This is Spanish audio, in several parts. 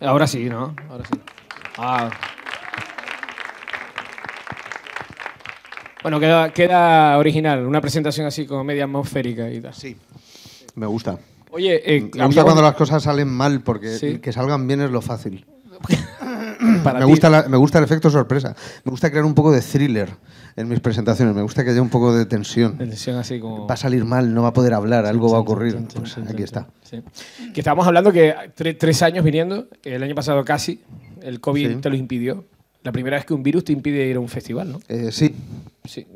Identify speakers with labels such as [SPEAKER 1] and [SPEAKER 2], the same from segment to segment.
[SPEAKER 1] Ahora sí, ¿no? Ah. Bueno, queda, original, una presentación así como media atmosférica y tal. Sí,
[SPEAKER 2] me gusta. Oye, eh, me gusta cuando las cosas salen mal, porque que salgan bien es lo fácil. me, gusta me gusta el efecto sorpresa. Me gusta crear un poco de thriller en mis presentaciones. Me gusta que haya un poco de tensión. De tensión así como... Va a salir mal, no va a poder hablar, algo va a ocurrir. Pues aquí está. Sí. Que estábamos hablando que
[SPEAKER 1] tres años viniendo, el año pasado casi, el COVID te lo impidió. La primera vez que un virus te impide ir a un festival,
[SPEAKER 2] ¿no? Eh, sí. sí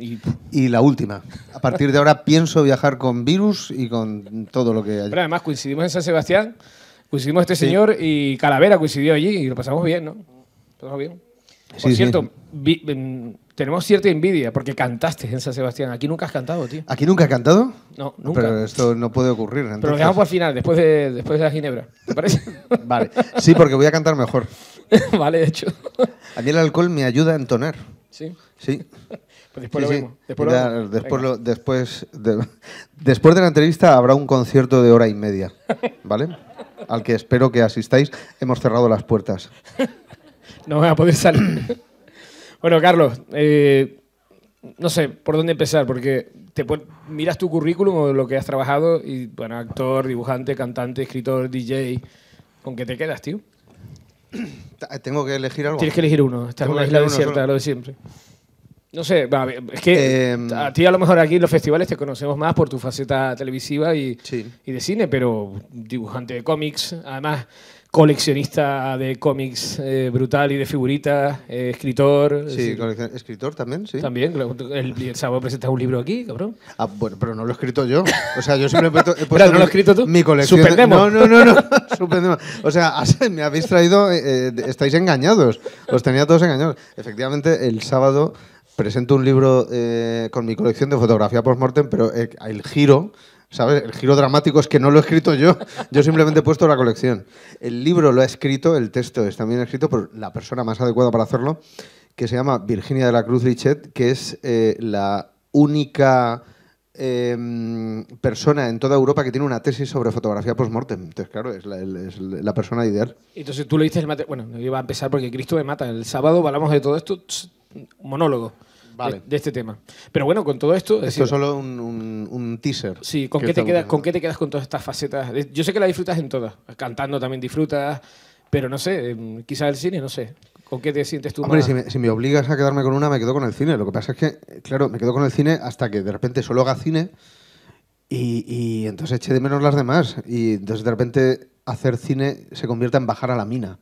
[SPEAKER 2] y... la última. A partir de ahora pienso viajar con virus y con todo lo que hay.
[SPEAKER 1] Pero además coincidimos
[SPEAKER 2] en San Sebastián, coincidimos este
[SPEAKER 1] señor y Calavera coincidió allí y lo pasamos bien, ¿no? Todo bien. Por cierto, em, tenemos cierta envidia porque cantaste en San Sebastián. Aquí nunca has cantado, tío.
[SPEAKER 2] ¿Aquí nunca has cantado?
[SPEAKER 1] No, nunca. Pero
[SPEAKER 2] esto no puede ocurrir. Pero lo dejamos para
[SPEAKER 1] final, después de, después de la Ginebra. ¿Te parece?
[SPEAKER 2] vale. Sí, porque voy a cantar mejor.
[SPEAKER 1] vale, de hecho.
[SPEAKER 2] A mí el alcohol me ayuda a entonar. Sí. Sí. Pues después lo de, después de la entrevista habrá un concierto de hora y media, ¿vale? Al que espero que asistáis. Hemos cerrado las puertas
[SPEAKER 1] no voy a poder salir. bueno, Carlos, eh, no sé por dónde empezar, porque te miras tu currículum o lo que has trabajado y, bueno, actor, dibujante, cantante, escritor, DJ, ¿con qué te quedas, tío? Eh, tengo que elegir algo. Tienes que elegir uno. Estás en una isla desierta, lo de siempre. No sé, es que em. a ti a lo mejor aquí en los festivales te conocemos más por tu faceta televisiva y, y de cine, pero dibujante de cómics, además coleccionista de cómics eh, brutal y de figuritas, eh, escritor. Sí,
[SPEAKER 2] escritor también, sí. También, el, sábado presenta un libro aquí, cabrón. Ah, bueno, pero no lo he escrito yo. O sea, yo siempre he puesto, ¿no lo has escrito tú? mi colección. Suspendemos. No, no, no, no. Suspendemos. O sea, me habéis traído, eh, estáis engañados. Os tenía todos engañados. Efectivamente, el sábado presento un libro con mi colección de fotografía post-mortem, pero el giro ¿Sabes? El giro dramático es que no lo he escrito yo, yo simplemente he puesto la colección. El libro lo ha escrito, el texto es también escrito por la persona más adecuada para hacerlo, que se llama Virginia de la Cruz Richet, que es eh, la única em, persona en toda Europa que tiene una tesis sobre fotografía post-mortem. Entonces, claro, es la, persona ideal.
[SPEAKER 1] Entonces tú le dices, bueno, yo iba a empezar porque Cristo me mata. El sábado hablamos de todo esto, monólogo. Vale. De, este tema. Pero bueno, con todo esto. Esto es solo
[SPEAKER 2] un, teaser. Sí, ¿con qué, te quedas, ¿con
[SPEAKER 1] qué te quedas con todas estas facetas? Yo sé que la disfrutas en todas. Cantando también disfrutas, pero no sé, em, quizás el cine, no sé. ¿Con qué te sientes tú? Hombre, Si, me,
[SPEAKER 2] si me obligas a quedarme con una, me quedo con el cine. Lo que pasa es que, claro, me quedo con el cine hasta que de repente solo haga cine y, y entonces eche de menos las demás. Y entonces de repente hacer cine se convierta en bajar a la mina.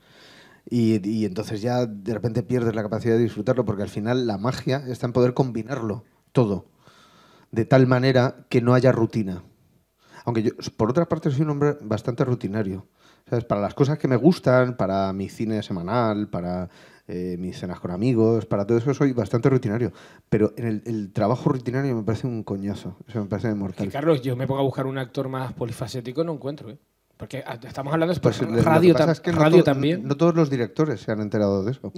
[SPEAKER 2] Y, entonces ya de repente pierdes la capacidad de disfrutarlo porque al final la magia está en poder combinarlo todo de tal manera que no haya rutina. Aunque yo, por otra parte, soy un hombre bastante rutinario. Para las cosas que me gustan, para mi cine semanal, para eh, mis cenas con amigos, para todo eso soy bastante rutinario. Pero el, trabajo rutinario me parece un coñazo. Eso me parece mortal.
[SPEAKER 1] Carlos, yo me pongo a buscar un actor más polifacético, no encuentro, ¿eh? Porque ah, estamos hablando de radio, radio también.
[SPEAKER 2] No, todos los directores se han enterado de eso.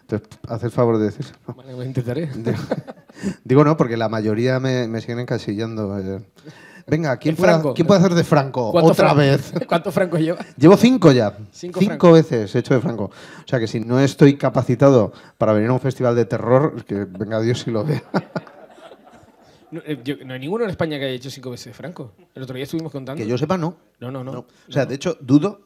[SPEAKER 2] Entonces, haz el favor de decir ¿no? Vale, lo intentaré. Digo no, porque la mayoría me, siguen encasillando. Eh. Venga, ¿quién, puede, puede, hacer de Franco otra vez?
[SPEAKER 1] ¿Cuántos Franco lleva?
[SPEAKER 2] Llevo cinco ya. Cinco, veces he hecho de Franco. O sea que si no estoy capacitado para venir a un festival de terror, que venga Dios y lo vea.
[SPEAKER 1] Eh, no, hay ninguno en España que haya hecho cinco veces de Franco. El otro día estuvimos contando. Que yo
[SPEAKER 2] sepa, no. No, no, no. O sea, de hecho, dudo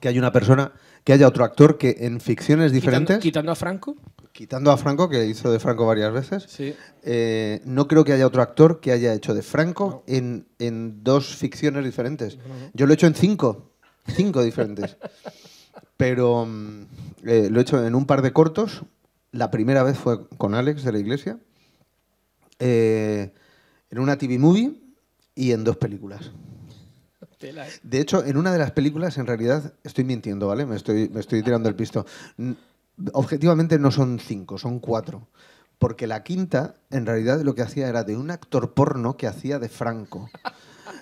[SPEAKER 2] que haya una persona, que haya otro actor que en ficciones diferentes. Quitando, a Franco. Quitando a Franco, que hizo de Franco varias veces. Sí. Eh, no creo que haya otro actor que haya hecho de Franco en, dos ficciones diferentes. Yo lo he hecho en cinco. Cinco diferentes. Pero mm, eh, lo he hecho en un par de cortos. La primera vez fue con Alex de la Iglesia. Eh, en una TV movie y en dos películas. Eh. De hecho, en una de las películas, en realidad, estoy mintiendo, ¿vale? Me estoy, tirando el pisto. Objetivamente no son cinco, son cuatro. Porque la quinta, en realidad, lo que hacía era de un actor porno que hacía de Franco.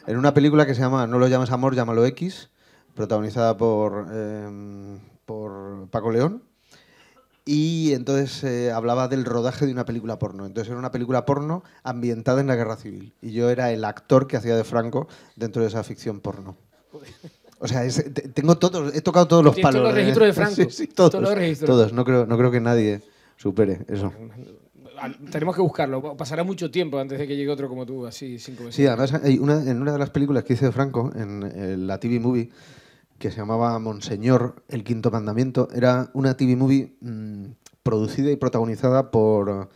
[SPEAKER 2] En una película que se llama No lo llamas amor, llámalo X, protagonizada por, em, por Paco León y entonces eh, hablaba del rodaje de una película porno. Entonces era una película porno ambientada en la guerra civil. Y yo era el actor que hacía de Franco dentro de esa ficción porno. O sea, tengo todos, he tocado todos los palos. Todos los ¿eh? registros de Franco. Sí, todos. Todos, No creo, no creo que nadie supere eso.
[SPEAKER 1] Tenemos que buscarlo. Pasará mucho tiempo antes de que llegue otro como tú, así, sin meses. Sí, además,
[SPEAKER 2] en una de las películas que hice de Franco, en la TV Movie, que se llamaba Monseñor, el quinto mandamiento, era una TV movie mm, producida y protagonizada por,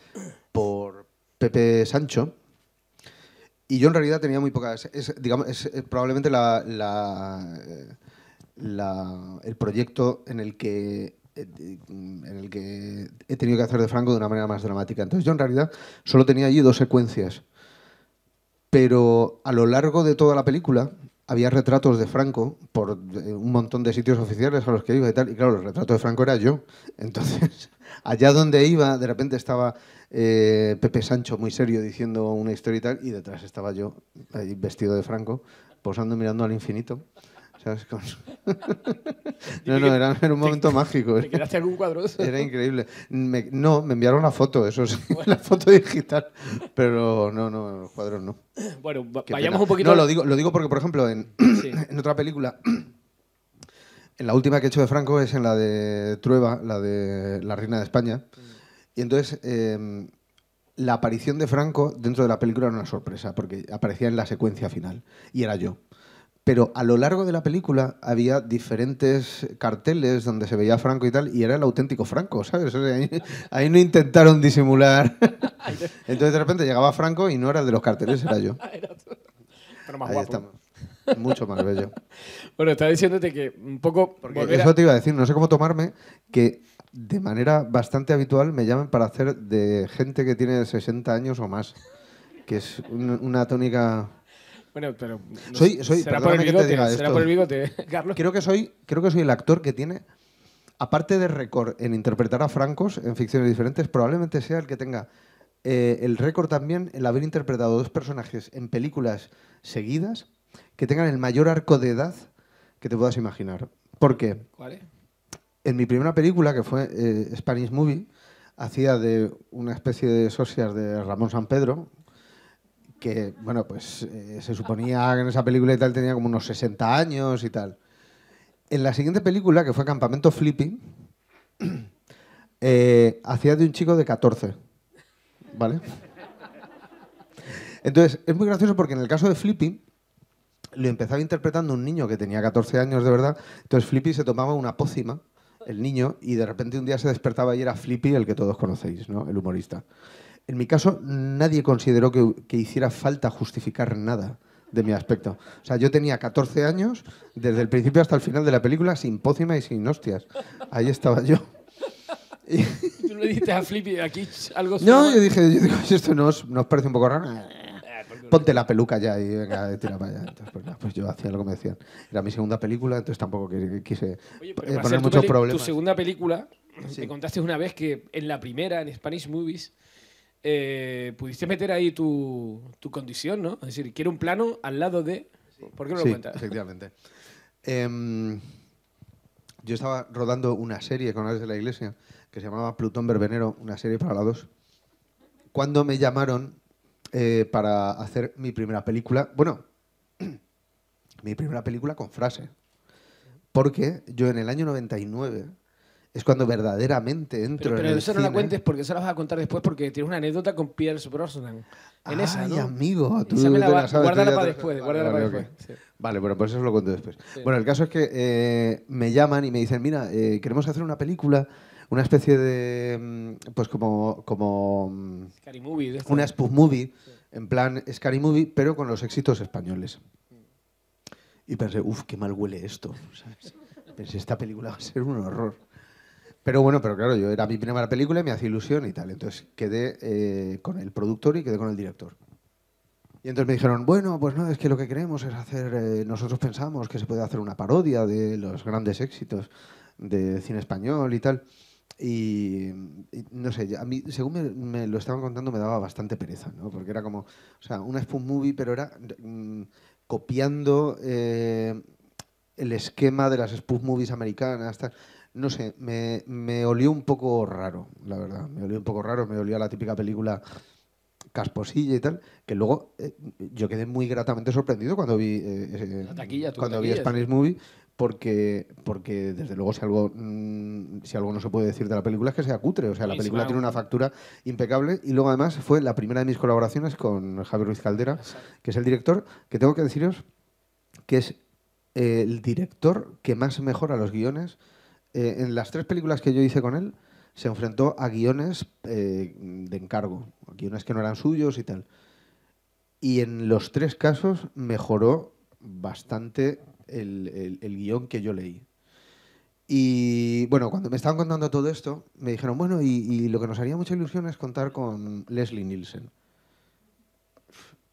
[SPEAKER 2] por Pepe Sancho. Y yo en realidad tenía muy pocas... Es, digamos, probablemente eh, el proyecto en el que eh, en el que he tenido que hacer de Franco de una manera más dramática. Entonces yo en realidad solo tenía allí dos secuencias. Pero a lo largo de toda la película había retratos de Franco por eh, un montón de sitios oficiales a los que iba y tal. Y claro, los retratos de Franco era yo. Entonces, allá donde iba, de repente estaba eh, Pepe Sancho muy serio diciendo una historia y tal, y detrás estaba yo, vestido de Franco, posando mirando al infinito. no, no, era, un momento mágico. algún cuadro? Era increíble. no, me enviaron la foto, eso sí, la foto digital. Pero no, no, los cuadros no. Bueno, vayamos un poquito... No, lo digo, lo digo porque, por ejemplo, en, otra película... En la última que he hecho de Franco es en la de Trueba, la de La Reina de España. Mm. Y entonces em, la aparición de Franco dentro de la película era una sorpresa, porque aparecía en la secuencia final. Y era yo. Pero a lo largo de la película había diferentes carteles donde se veía Franco y tal, y era el auténtico Franco, ¿sabes? ahí, no intentaron disimular. Entonces de repente llegaba Franco y no era el de los carteles, era yo. Pero más ahí guapo. mucho más bello. Bueno, estaba diciéndote que un poco... eso te iba a decir, no sé cómo tomarme que de manera bastante habitual me llamen para hacer de gente que tiene 60 años o más, que es una tónica bueno, pero. No soy, será por el bigote, Carlos. Creo que, soy, creo que soy el actor que tiene. Aparte de récord en interpretar a francos en ficciones diferentes, probablemente sea el que tenga eh, el récord también en haber interpretado dos personajes en películas seguidas que tengan el mayor arco de edad que te puedas imaginar. ¿Por ¿Cuál En mi primera película, que fue eh, Spanish Movie, hacía de una especie de socias de Ramón San Pedro, que, bueno, pues eh, se suponía que en esa película tal tenía como unos 60 años y tal. En la siguiente película, que fue Campamento Flipping, eh, hacía de un chico de 14. ¿Vale? Entonces, es muy gracioso porque en el caso de Flippy, lo empezaba interpretando un niño que tenía 14 años de verdad. Entonces, Flippy se tomaba una pócima, el niño, y de repente un día se despertaba y era Flippy el que todos conocéis, El humorista. En mi caso, nadie consideró que, hiciera falta justificar nada de mi aspecto. O sea, yo tenía 14 años desde el principio hasta el final de la película sin pócima y sin hostias. Ahí estaba yo.
[SPEAKER 1] Y... ¿Tú le dijiste a Flippy aquí algo? No, yo dije, yo digo, esto
[SPEAKER 2] nos, nos parece un poco raro eh, ah, ponte la peluca ya y venga, tira para allá. Pues, pues, yo hacía lo que me decían. Era mi segunda película, entonces tampoco quise eh, poner muchos problemas. Tu
[SPEAKER 1] segunda película, me contaste una vez que en la primera, en Spanish Movies, eh, pudiste meter ahí tu, condición, ¿no? Es decir,
[SPEAKER 2] quiero un plano al lado de... ¿Por qué no lo sí, efectivamente. Em, yo estaba rodando una serie con Ares de la Iglesia que se llamaba Plutón Berbenero, una serie para la dos Cuando me llamaron eh, para hacer mi primera película, bueno, mi primera película con frase, porque yo en el año 99 es cuando verdaderamente entro pero, pero eso no la cuentes
[SPEAKER 1] porque se la vas a contar después porque tienes una anécdota con Pierre Brosnan Ay, amigo tú, me la, guárdala para después vale, guárdala
[SPEAKER 2] bueno pues eso lo cuento después bueno el caso es que eh, me llaman y me dicen mira eh, queremos hacer una película una especie de mm, pues como como mm,
[SPEAKER 1] movie, una
[SPEAKER 2] spoof movie en plan Scary movie pero con los éxitos españoles y pensé uff qué mal huele esto ¿sabes? pensé esta película va a ser un horror pero bueno, pero claro, yo era mi primera película y me hacía ilusión y tal. Entonces quedé eh, con el productor y quedé con el director. Y entonces me dijeron, bueno, pues no, es que lo que queremos es hacer, eh, nosotros pensamos que se puede hacer una parodia de los grandes éxitos de cine español y tal. Y, no sé, a mí, según me, lo estaban contando, me daba bastante pereza, ¿no? Porque era como, o sea, una spoof Movie, pero era mm, copiando eh, el esquema de las spoof Movies americanas. Tal no sé, me, olió un poco raro, la verdad. Me olió un poco raro, me olió a la típica película casposilla y tal, que luego eh, yo quedé muy gratamente sorprendido cuando vi eh, taquilla, cuando vi Spanish Movie porque porque desde luego si algo mm, si algo no se puede decir de la película es que sea cutre, o sea, la película tiene una factura impecable y luego además fue la primera de mis colaboraciones con Javier Ruiz Caldera, que es el director, que tengo que deciros que es eh, el director que más mejora los guiones eh, en las tres películas que yo hice con él, se enfrentó a guiones eh, de encargo, guiones que no eran suyos y tal. Y en los tres casos mejoró bastante el, guión que yo leí. Y bueno, cuando me estaban contando todo esto, me dijeron, bueno, y, y, lo que nos haría mucha ilusión es contar con Leslie Nielsen.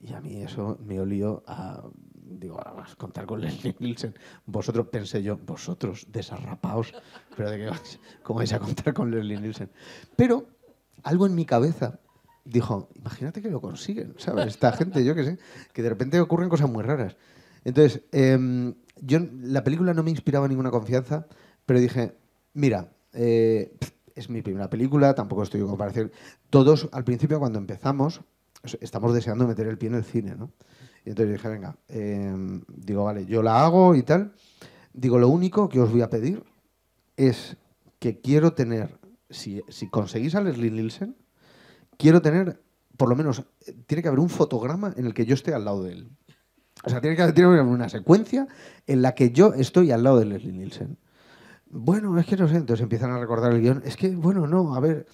[SPEAKER 2] Y a mí eso me olió a digo, ahora vas a contar con Leslie Nielsen. Vosotros, pensé yo, vosotros, desarrapaos, pero de ¿cómo vais a contar con Leslie Nielsen? Pero algo en mi cabeza dijo, imagínate que lo consiguen, ¿sabes? Esta gente, yo qué sé, que de repente ocurren cosas muy raras. Entonces, em, yo, la película no me inspiraba ninguna confianza, pero dije, mira, eh, es mi primera película, tampoco estoy en comparación. Todos, al principio, cuando empezamos, estamos deseando meter el pie en el cine, ¿no? Y entonces dije, venga, em, digo, vale, yo la hago y tal. Digo, lo único que os voy a pedir es que quiero tener, si, conseguís a Leslie Nielsen, quiero tener, por lo menos, tiene que haber un fotograma en el que yo esté al lado de él. O sea, tiene que, haber una secuencia en la que yo estoy al lado de Leslie Nielsen. Bueno, es que no sé, entonces empiezan a recordar el guión. Es que, bueno, no, a ver,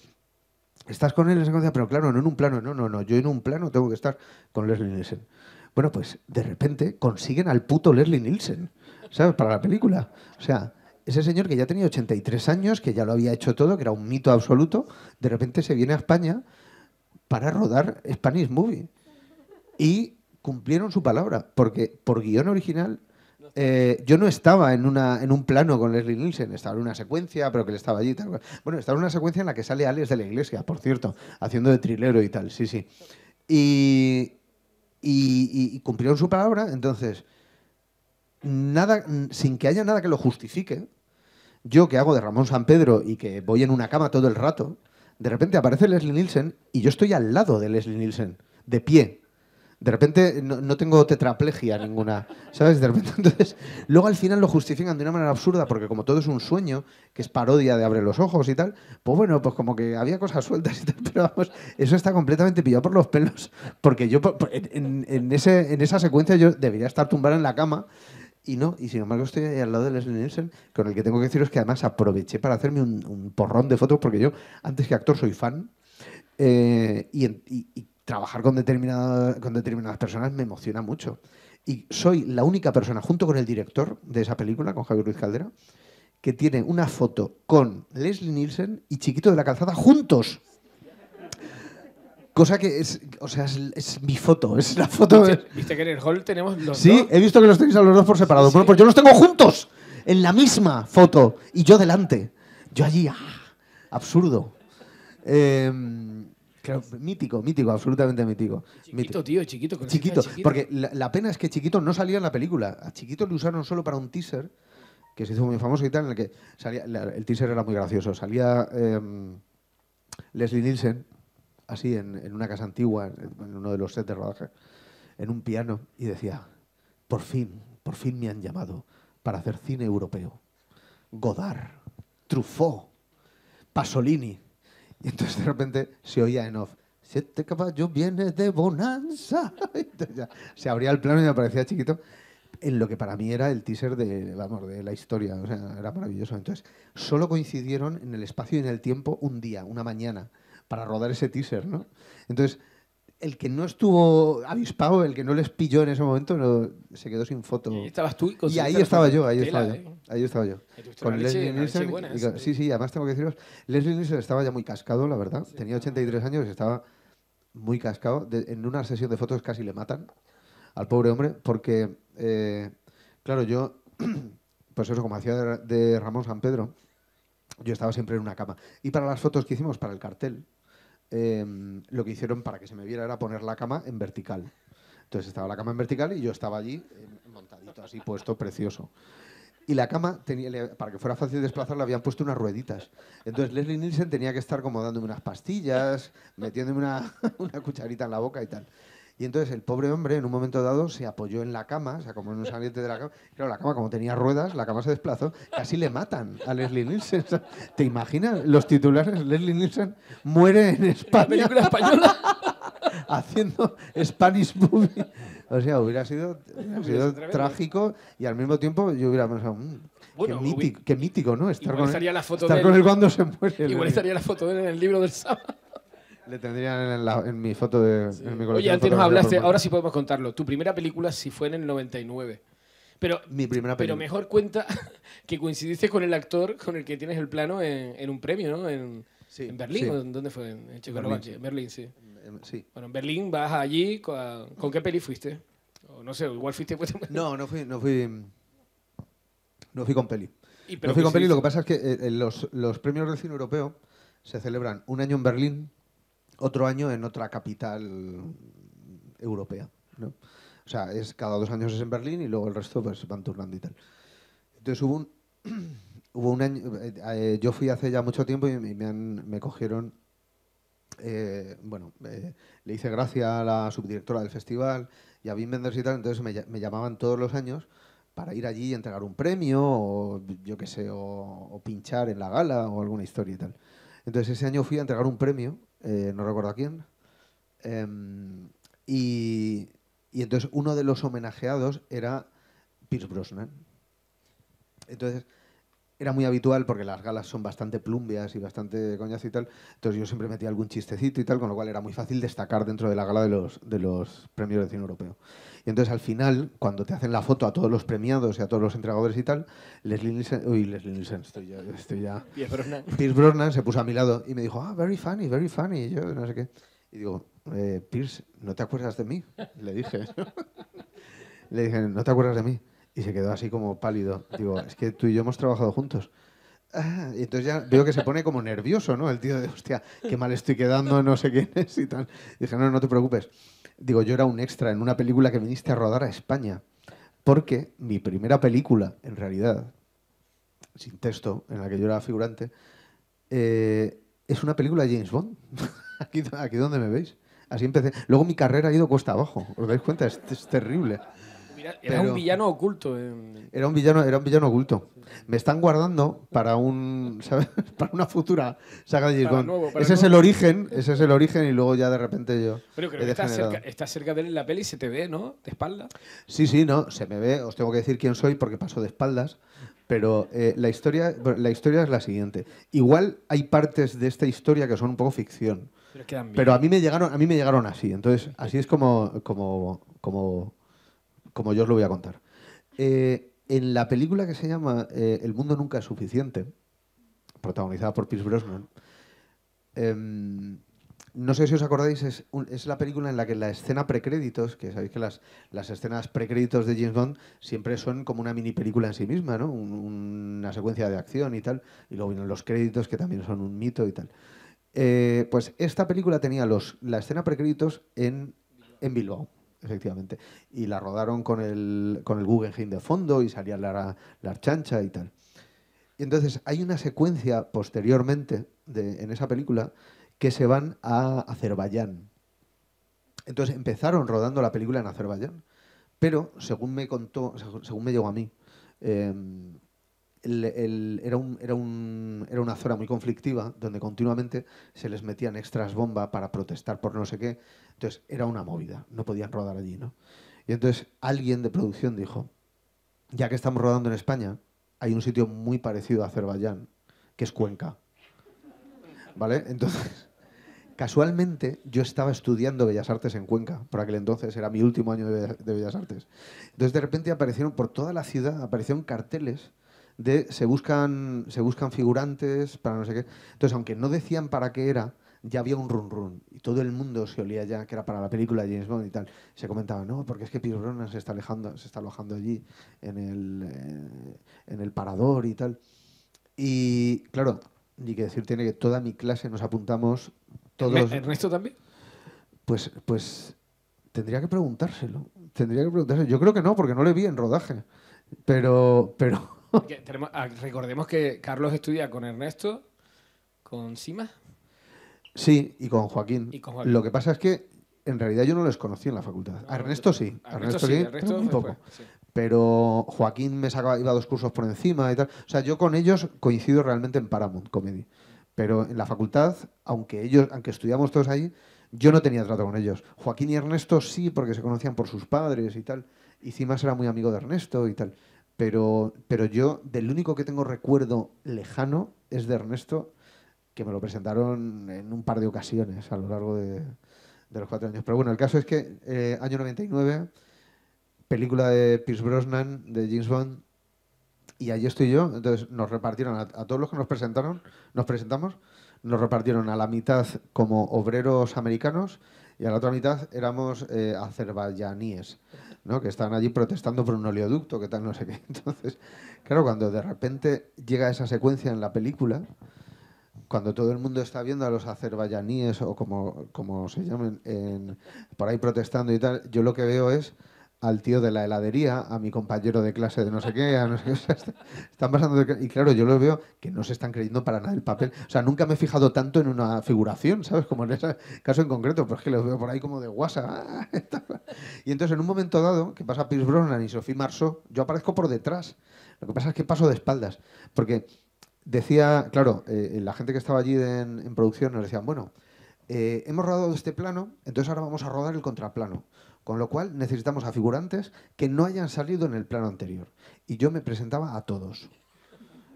[SPEAKER 2] estás con él en esa secuencia, pero claro, no en un plano, no, no, no, yo en un plano tengo que estar con Leslie Nielsen. Bueno, pues de repente consiguen al puto Leslie Nielsen, ¿sabes? Para la película. O sea, ese señor que ya tenía 83 años, que ya lo había hecho todo, que era un mito absoluto, de repente se viene a España para rodar Spanish Movie. Y cumplieron su palabra, porque por guión original eh, yo no estaba en, una, en un plano con Leslie Nielsen, estaba en una secuencia, pero que él estaba allí. Tal. Bueno, estaba en una secuencia en la que sale Alex de la Iglesia, por cierto, haciendo de trilero y tal, sí, sí. Y, y, cumplieron su palabra, entonces, nada, sin que haya nada que lo justifique, yo que hago de Ramón San Pedro y que voy en una cama todo el rato, de repente aparece Leslie Nielsen y yo estoy al lado de Leslie Nielsen, de pie, de repente no, tengo tetraplegia ninguna, ¿sabes? De repente, entonces, luego al final lo justifican de una manera absurda, porque como todo es un sueño, que es parodia de Abre los Ojos y tal, pues bueno, pues como que había cosas sueltas y tal, pero vamos, eso está completamente pillado por los pelos, porque yo en, esa secuencia yo debería estar tumbado en la cama y no, y sin embargo estoy al lado de Leslie Nielsen, con el que tengo que deciros que además aproveché para hacerme un, porrón de fotos, porque yo, antes que actor, soy fan. Eh, y, trabajar con, con determinadas personas me emociona mucho. Y soy la única persona, junto con el director de esa película, con Javier Ruiz Caldera, que tiene una foto con Leslie Nielsen y Chiquito de la Calzada juntos. Cosa que es, o sea, es, mi foto, es la foto. ¿Viste, que en el hall tenemos los dos? Sí, he visto que los tenéis a los dos por separado. Bueno, pues yo los tengo juntos, en la misma foto, y yo delante. Yo allí, ¡ah! Absurdo. Eh, mítico, mítico, absolutamente mítico. Chiquito,
[SPEAKER 1] tío, chiquito. chiquito, porque
[SPEAKER 2] la, pena es que Chiquito no salía en la película. A Chiquito lo usaron solo para un teaser que se hizo muy famoso y tal, en el que salía, el teaser era muy gracioso. Salía em, Leslie Nielsen, así, en, en, una casa antigua, en uno de los sets de rodaje, en un piano, y decía, por fin, por fin me han llamado para hacer cine europeo. Godard, Truffaut, Pasolini. Y entonces de repente se oía en off, siete caballos viene de bonanza. se abría el plano y me aparecía chiquito en lo que para mí era el teaser de, vamos, de la historia, era maravilloso. Entonces, solo coincidieron en el espacio y en el tiempo un día, una mañana, para rodar ese teaser, ¿no? Entonces, el que no estuvo avispado, el que no les pilló en ese momento, se quedó sin foto. Y estabas tú y, ahí estaba yo, ahí estaba yo. Ahí estaba yo. Con Leslie Nielsen. sí, sí, además tengo que deciros, Leslie Nielsen estaba ya muy cascado, la verdad. Tenía 83 años y estaba muy cascado. en una sesión de fotos casi le matan al pobre hombre, porque, eh, claro, yo, pues eso, como hacía de Ramón San Pedro, yo estaba siempre en una cama. Y para las fotos que hicimos para el cartel, Em, lo que hicieron para que se me viera era poner la cama en vertical. Entonces estaba la cama en vertical y yo estaba allí em, montadito así, puesto, precioso. Y la cama, tenía, para que fuera fácil desplazar, le habían puesto unas rueditas. Entonces Leslie Nielsen tenía que estar como dándome unas pastillas, metiéndome una, una cucharita en la boca y tal. Y entonces el pobre hombre, en un momento dado, se apoyó en la cama, o sea, como en un saliente de la cama. Claro, la cama, como tenía ruedas, la cama se desplazó. Casi le matan a Leslie Nielsen. ¿Te imaginas? Los titulares, Leslie Nielsen muere en España. ¿En película española? haciendo Spanish movie. O sea, hubiera sido, trágico y al mismo tiempo yo hubiera pensado, mm, qué, mítico, qué, mítico, ¿no? Estar, con, la foto estar con él cuando se muere. Igual estaría
[SPEAKER 1] la foto de él en el libro del sábado.
[SPEAKER 2] Le tendrían en, mi foto de. mi Oye, antes nos hablaste, ahora
[SPEAKER 1] sí podemos contarlo. Tu primera película sí fue en el 99.
[SPEAKER 2] Pero, mi primera película. Pero
[SPEAKER 1] mejor cuenta que coincidiste con el actor con el que tienes el plano en, un premio, ¿no? En, en Berlín, ¿dónde fue? En Berlín. Berlín, sí. Bueno, en Berlín vas allí. ¿Con, qué peli fuiste?
[SPEAKER 2] no sé, igual fuiste. Pues, no, no fui, no fui. No fui con peli. no fui con peli. Lo que pasa es que eh, eh, los, los premios del cine europeo se celebran un año en Berlín otro año en otra capital europea. ¿no? O sea, es, cada dos años es en Berlín y luego el resto pues, van turnando y tal. Entonces hubo un, hubo un año, eh, eh, yo fui hace ya mucho tiempo y me, me cogieron, eh, bueno, eh, le hice gracia a la subdirectora del festival y a Wim Wenders y tal, entonces me, llamaban todos los años para ir allí y entregar un premio o yo qué sé, o pinchar en la gala o alguna historia y tal. Entonces ese año fui a entregar un premio, eh, no recuerdo a quién, em, y, entonces uno de los homenajeados era Pierce Brosnan. Entonces era muy habitual porque las galas son bastante plumbias y bastante coñas y tal. Entonces yo siempre metía algún chistecito y tal, con lo cual era muy fácil destacar dentro de la gala de los, de los premios de cine europeo. Y entonces al final, cuando te hacen la foto a todos los premiados y a todos los entregadores y tal, Leslie Nielsen, uy, Leslie Nielsen, estoy ya... Pierce Brosnan. Pierce se puso a mi lado y me dijo, ah, very funny, very funny, yo no sé qué. Y digo, eh, Pierce, ¿no te acuerdas de mí? Le dije. Le dije, ¿no te acuerdas de mí? Y se quedó así como pálido. Digo, es que tú y yo hemos trabajado juntos. Ah, y entonces ya veo que se pone como nervioso, ¿no? El tío de, hostia, qué mal estoy quedando, no sé quién es y tal. dije, no, no te preocupes. Digo, yo era un extra en una película que viniste a rodar a España. Porque mi primera película, en realidad, sin texto, en la que yo era figurante, eh, es una película de James Bond. aquí, aquí donde me veis. Así empecé. Luego mi carrera ha ido cuesta abajo. ¿Os dais cuenta? es terrible
[SPEAKER 1] era un villano oculto.
[SPEAKER 2] Era un villano, era un villano oculto. Me están guardando para un, para una futura saga de James ese es el origen, ese es el origen y luego ya de repente yo. Pero creo que está
[SPEAKER 1] cerca, de él en la peli, se te ve, ¿no? De espalda.
[SPEAKER 2] Sí, sí, no, se me ve. Os tengo que decir quién soy porque paso de espaldas. Pero eh, la, historia, la historia es la siguiente. Igual hay partes de esta historia que son un poco ficción. Pero, a mí me llegaron, a mí me llegaron así. Entonces, así es como, como como yo os lo voy a contar. Eh, en la película que se llama eh, El mundo nunca es suficiente, protagonizada por Pierce Brosnan, em, no sé si os acordáis, es, la película en la que la escena precréditos, que sabéis que las, las escenas precréditos de James Bond siempre son como una mini película en sí misma, ¿no? una secuencia de acción y tal, y luego vienen los créditos que también son un mito y tal. Eh, pues esta película tenía los, la escena precréditos en, en Bilbao, efectivamente. Y la rodaron con el, con el Guggenheim de fondo y salía la, la chancha y tal. Y entonces hay una secuencia posteriormente de, en esa película que se van a Azerbaiyán. Entonces empezaron rodando la película en Azerbaiyán, pero según me contó, según me llegó a mí, em, era, un, era, un, era, una zona muy conflictiva donde continuamente se les metían extras bomba para protestar por no sé qué. Entonces era una movida, no podían rodar allí, ¿no? Y entonces alguien de producción dijo, ya que estamos rodando en España, hay un sitio muy parecido a Azerbaiyán, que es Cuenca. ¿Vale? Entonces, casualmente yo estaba estudiando Bellas Artes en Cuenca, por aquel entonces era mi último año de, Bellas Artes. Entonces de repente aparecieron por toda la ciudad, aparecieron carteles de se buscan, se buscan figurantes para no sé qué. Entonces, aunque no decían para qué era, ya había un run run y todo el mundo se olía ya que era para la película James Bond y tal. Se comentaba, no, porque es que Pierce se está alejando, se está alojando allí en el, eh, en el parador y tal. Y claro, ni que decir tiene que toda mi clase nos apuntamos todos. ¿Ernesto también? Pues, pues tendría que preguntárselo. Tendría que preguntárselo. Yo creo que no, porque no le vi en rodaje. Pero, pero.
[SPEAKER 1] Ah, recordemos que Carlos estudia con Ernesto, con Sima.
[SPEAKER 2] Sí, y con Joaquín. Lo que pasa es que en realidad yo no les conocí en la facultad. Ernesto sí. Ernesto, sí, Pero Joaquín me sacaba, iba dos cursos por encima y tal. O sea, yo con ellos coincido realmente en Paramount Comedy. Pero en la facultad, aunque ellos, aunque estudiamos todos ahí, yo no tenía trato con ellos. Joaquín y Ernesto sí, porque se conocían por sus padres y tal. Y Cimas era muy amigo de Ernesto y tal. Pero, pero yo, del único que tengo recuerdo lejano es de Ernesto que me lo presentaron en un par de ocasiones a lo largo de, los cuatro años. Pero bueno, el caso es que eh, año 99, película de Pierce Brosnan, de James Bond, y allí estoy yo, entonces nos repartieron, a, todos los que nos presentaron, nos presentamos, nos repartieron a la mitad como obreros americanos y a la otra mitad éramos eh, azerbaiyaníes, ¿no? que estaban allí protestando por un oleoducto, que tal, no sé qué. Entonces, claro, cuando de repente llega esa secuencia en la película, cuando todo el mundo está viendo a los azerbaiyaníes o como, como se llamen por ahí protestando y tal, yo lo que veo es al tío de la heladería, a mi compañero de clase de no sé qué, a no sé están pasando Y claro, yo los veo que no se están creyendo para nada el papel. O sea, nunca me he fijado tanto en una figuración, ¿sabes? Como en ese caso en concreto, pero es que los veo por ahí como de guasa. ¡ah! y entonces, en un momento dado, que pasa Pierce Brosnan y Sophie Marceau, yo aparezco por detrás. Lo que pasa es que paso de espaldas, porque decía, claro, eh, la gente que estaba allí en, producción nos decían, bueno, eh, hemos rodado este plano, entonces ahora vamos a rodar el contraplano. Con lo cual necesitamos a figurantes que no hayan salido en el plano anterior. Y yo me presentaba a todos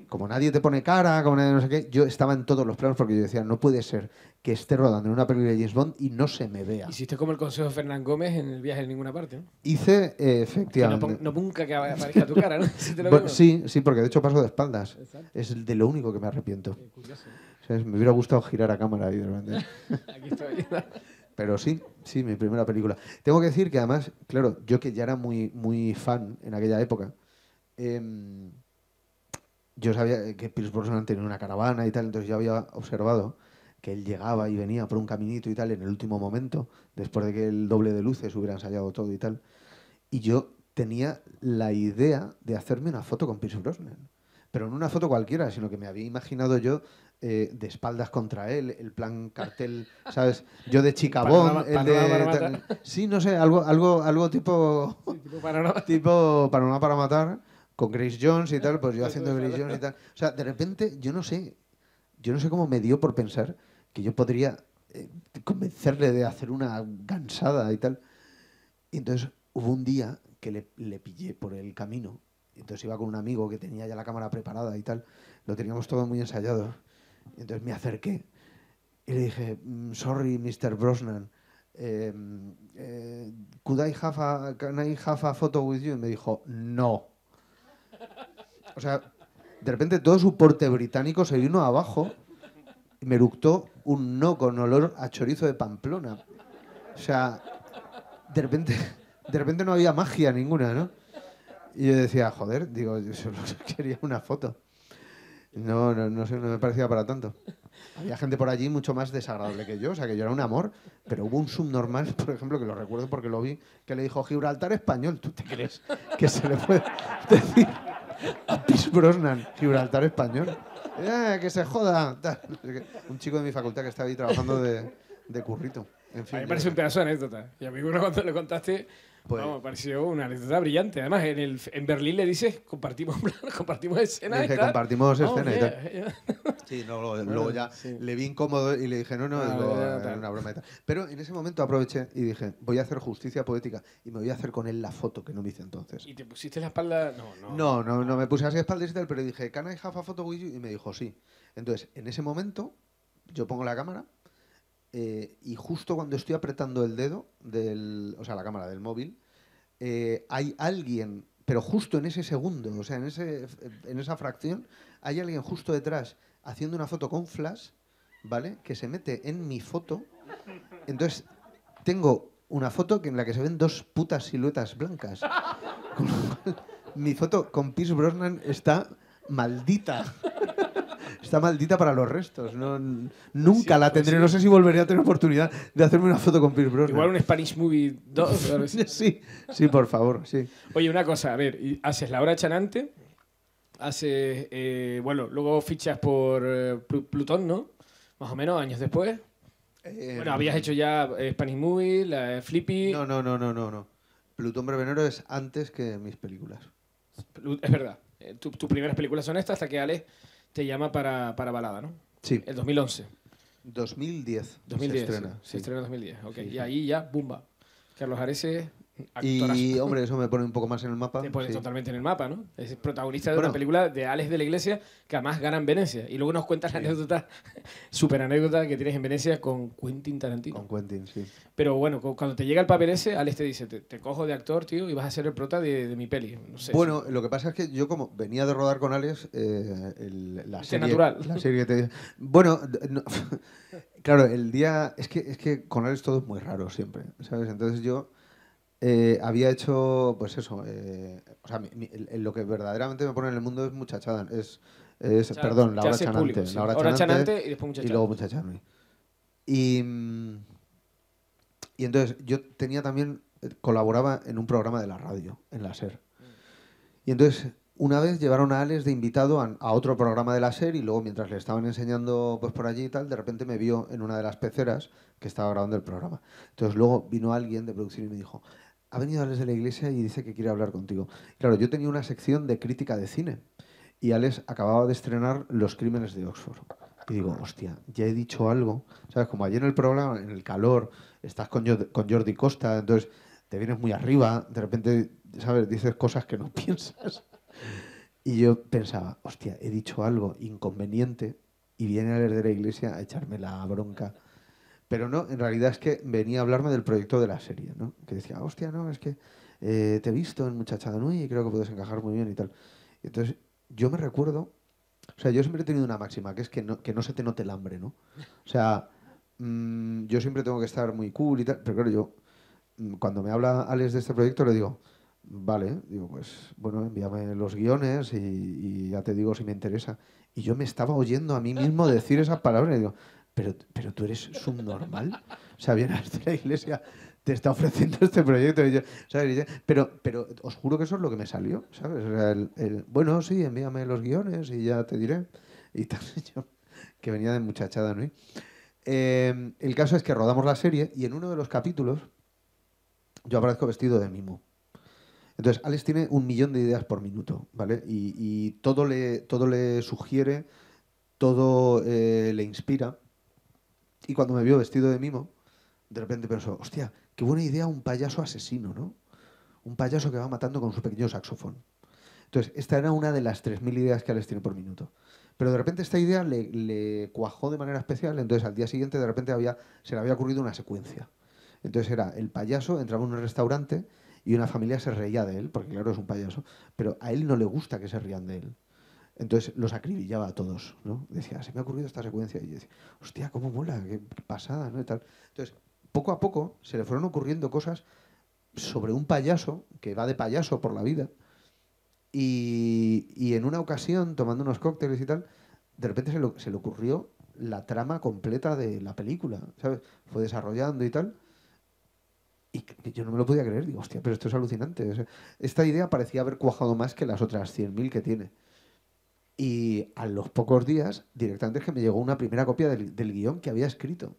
[SPEAKER 2] como nadie te pone cara, como nadie no sé qué, yo estaba en todos los planos porque yo decía, no puede ser que esté rodando en una película de James Bond y no se me vea.
[SPEAKER 1] Hiciste como el consejo de Fernán Gómez en el viaje en ninguna parte, ¿no?
[SPEAKER 2] Hice, eh, efectivamente. no,
[SPEAKER 1] nunca que aparezca tu cara, ¿no? sí,
[SPEAKER 2] sí, porque de hecho paso de espaldas. Es de lo único que me arrepiento. Me hubiera gustado girar a cámara ahí de repente. Aquí estoy. Pero sí, sí, mi primera película. Tengo que decir que además, claro, yo que ya era muy, muy fan en aquella época, em, yo sabía que Pierce Brosnan tenía una caravana y tal, entonces yo había observado que él llegaba y venía por un caminito y tal en el último momento, después de que el doble de luces hubiera ensayado todo y tal. Y yo tenía la idea de hacerme una foto con Pierce Brosnan. Pero no una foto cualquiera, sino que me había imaginado yo eh, de espaldas contra él, el plan cartel, ¿sabes? Yo de chicabón, el de... sí, no sé, algo, algo, algo tipo... tipo, tipo para no para matar con Grace Jones y tal, pues yo haciendo Grace Jones y tal. O sea, de repente, yo no sé, yo no sé cómo me dio por pensar que yo podría eh, convencerle de hacer una gansada y tal. Y entonces hubo un día que le, pillé por el camino. Entonces iba con un amigo que tenía ya la cámara preparada y tal. Lo teníamos todo muy ensayado. Entonces me acerqué y le dije, mm, sorry, Mr. Brosnan, em, eh, could I have a, I have a photo with you? Y me dijo, no. O sea, de repente todo su porte británico se vino abajo y me eructó un no con olor a chorizo de Pamplona. O sea, de repente, de repente no había magia ninguna, ¿no? Y yo decía, joder, digo, yo solo quería una foto. No, no, no, sé, no me parecía para tanto. Había gente por allí mucho más desagradable que yo, o sea, que yo era un amor, pero hubo un subnormal, por ejemplo, que lo recuerdo porque lo vi, que le dijo, Gibraltar español, ¿tú te crees que se le puede decir Pis Brosnan, Gibraltar español. Eh, que se joda. Un chico de mi facultad que está ahí trabajando de, currito. a mí me parece un pedazo de anécdota. Y a mí uno cuando le contaste pues pareció una
[SPEAKER 1] anécdota brillante. Además, en, el, en Berlín le dices, compartimos compartimos escena. Dije, compartimos
[SPEAKER 3] escena
[SPEAKER 2] Sí, luego, ya le vi incómodo y le dije, no, no, ah, es eh, una broma y tal. Pero en ese momento aproveché y dije, voy a hacer justicia poética y me voy a hacer con él la foto que no me hice entonces. ¿Y te
[SPEAKER 1] pusiste la espalda? No,
[SPEAKER 2] no. No, me puse así espalda y tal, pero dije, ¿can I have a photo with you? Y me dijo, sí. Entonces, en ese momento, yo pongo la cámara eh, y justo cuando estoy apretando el dedo, del, o sea, la cámara del móvil, eh, hay alguien, pero justo en ese segundo, o sea, en, ese, en esa fracción, hay alguien justo detrás haciendo una foto con flash, ¿vale? Que se mete en mi foto. Entonces, tengo una foto en la que se ven dos putas siluetas blancas. mi foto con Pierce Brosnan está maldita está maldita para los restos. No, nunca la tendré. No sé si volveré a tener oportunidad de hacerme una foto con Pierce Brosnan. Igual un
[SPEAKER 1] Spanish Movie 2.
[SPEAKER 2] sí, sí, por favor. Sí.
[SPEAKER 1] Oye, una cosa. A ver, haces Laura Chanante. Haces. Eh, bueno, luego fichas por eh, Plutón, ¿no? Más o menos, años después.
[SPEAKER 2] Eh, bueno, habías hecho
[SPEAKER 1] ya Spanish Movie, Flippy. No, no, no, no, no. no.
[SPEAKER 2] Plutón Brevenero es antes que mis películas.
[SPEAKER 1] Es verdad. tus primeras películas son estas, hasta que Ale te llama para, para balada, ¿no? Sí. El 2011. 2010. 2010. Se estrena. Se estrena en 2010. Ok. Y ahí ya, bumba. Carlos Arese
[SPEAKER 2] y, hombre, eso me
[SPEAKER 1] pone un poco más en el mapa. Te pone totalmente en el mapa, ¿no? Es protagonista de una película de Alex de la Iglesia que además gana en Venecia. Y luego nos cuentas la anécdota, super anécdota que tienes en Venecia con Quentin Tarantino. Con Quentin, sí. Pero bueno, cuando te llega el papel ese, Alex te dice, te, cojo de actor, tío, y vas a ser el
[SPEAKER 2] prota de, mi peli. bueno, lo que pasa es que yo como venía de rodar con Alex, eh, la, serie, natural. la serie... Bueno, claro, el día... Es que, es que con Alex todo es muy raro siempre, ¿sabes? Entonces yo eh, había hecho, pues eso, eh, o sea, lo que verdaderamente me pone en el mundo es muchachada, es, perdón, La Chanante. Chanante, y luego muchachada. Y, y entonces yo tenía también, eh, colaboraba en un programa de la radio, en la SER. Y entonces una vez llevaron a Alex de invitado a, a, otro programa de la SER y luego mientras le estaban enseñando pues por allí y tal, de repente me vio en una de las peceras que estaba grabando el programa. Entonces luego vino alguien de producción y me dijo, ha venido Alex de la iglesia y dice que quiere hablar contigo. Claro, yo tenía una sección de crítica de cine y Alex acababa de estrenar Los Crímenes de Oxford. Y digo, hostia, ya he dicho algo. ¿Sabes? Como ayer en el programa, en el calor, estás con, Jordi Costa, entonces te vienes muy arriba, de repente, ¿sabes? Dices cosas que no piensas. Y yo pensaba, hostia, he dicho algo inconveniente y viene Alex de la iglesia a echarme la bronca pero no, en realidad es que venía a hablarme del proyecto de la serie, ¿no? Que decía, hostia, no, es que eh, te he visto en Muchacha Nui y creo que puedes encajar muy bien y tal. entonces, yo me recuerdo, o sea, yo siempre he tenido una máxima, que es que no, que no se te note el hambre, ¿no? O sea, mm, yo siempre tengo que estar muy cool y tal, pero claro, yo, mm, cuando me habla Alex de este proyecto, le digo, vale, digo, pues, bueno, envíame los guiones y, ya te digo si me interesa. Y yo me estaba oyendo a mí mismo decir esas palabras y digo, pero, tú eres subnormal. O sea, vienes la iglesia, te está ofreciendo este proyecto. Y yo, pero, pero os juro que eso es lo que me salió, ¿sabes? el, bueno, sí, envíame los guiones y ya te diré. Y tal, yo, que venía de muchachada, ¿no? Em, el caso es que rodamos la serie y en uno de los capítulos yo aparezco vestido de mimo. Entonces, Alex tiene un millón de ideas por minuto, ¿vale? Y, todo, le, todo le sugiere, todo eh, le inspira. Y cuando me vio vestido de mimo, de repente pensó, hostia, qué buena idea un payaso asesino, ¿no? Un payaso que va matando con su pequeño saxofón. Entonces, esta era una de las 3.000 ideas que Alex tiene por minuto. Pero de repente esta idea le, cuajó de manera especial, entonces al día siguiente de repente se le había ocurrido una secuencia. Entonces era el payaso, entraba en un restaurante y una familia se reía de él, porque claro, es un payaso, pero a él no le gusta que se rían de él. Entonces los acribillaba a todos, ¿no? Decía, se me ha ocurrido esta secuencia. Y yo decía, hostia, cómo mola, qué, pasada, ¿no? tal. Entonces, poco a poco se le fueron ocurriendo cosas sobre un payaso que va de payaso por la vida. Y, en una ocasión, tomando unos cócteles y tal, de repente se, le ocurrió la trama completa de la película, ¿sabes? Fue desarrollando y tal. Y yo no me lo podía creer. Digo, hostia, pero esto es alucinante. esta idea parecía haber cuajado más que las otras 100.000 que tiene. Y a los pocos días, directamente es que me llegó una primera copia del, guión que había escrito.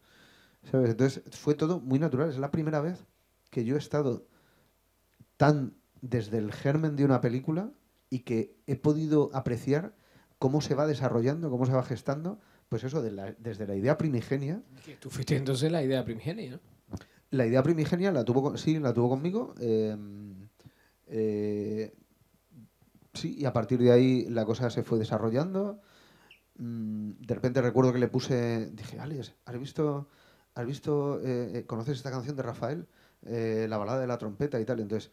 [SPEAKER 2] ¿sabes? Entonces fue todo muy natural. Es la primera vez que yo he estado tan desde el germen de una película y que he podido apreciar cómo se va desarrollando, cómo se va gestando, pues eso, desde la idea primigenia. tú
[SPEAKER 1] fuiste entonces la idea primigenia, ¿no?
[SPEAKER 2] La idea primigenia la tuvo, sí, la tuvo conmigo. Eh, eh, Sí, y a partir de ahí la cosa se fue desarrollando. Mm, de repente recuerdo que le puse, dije, Alex, ¿has visto, has visto, eh, eh, conoces esta canción de Rafael? Eh, la balada de la trompeta y tal. Entonces,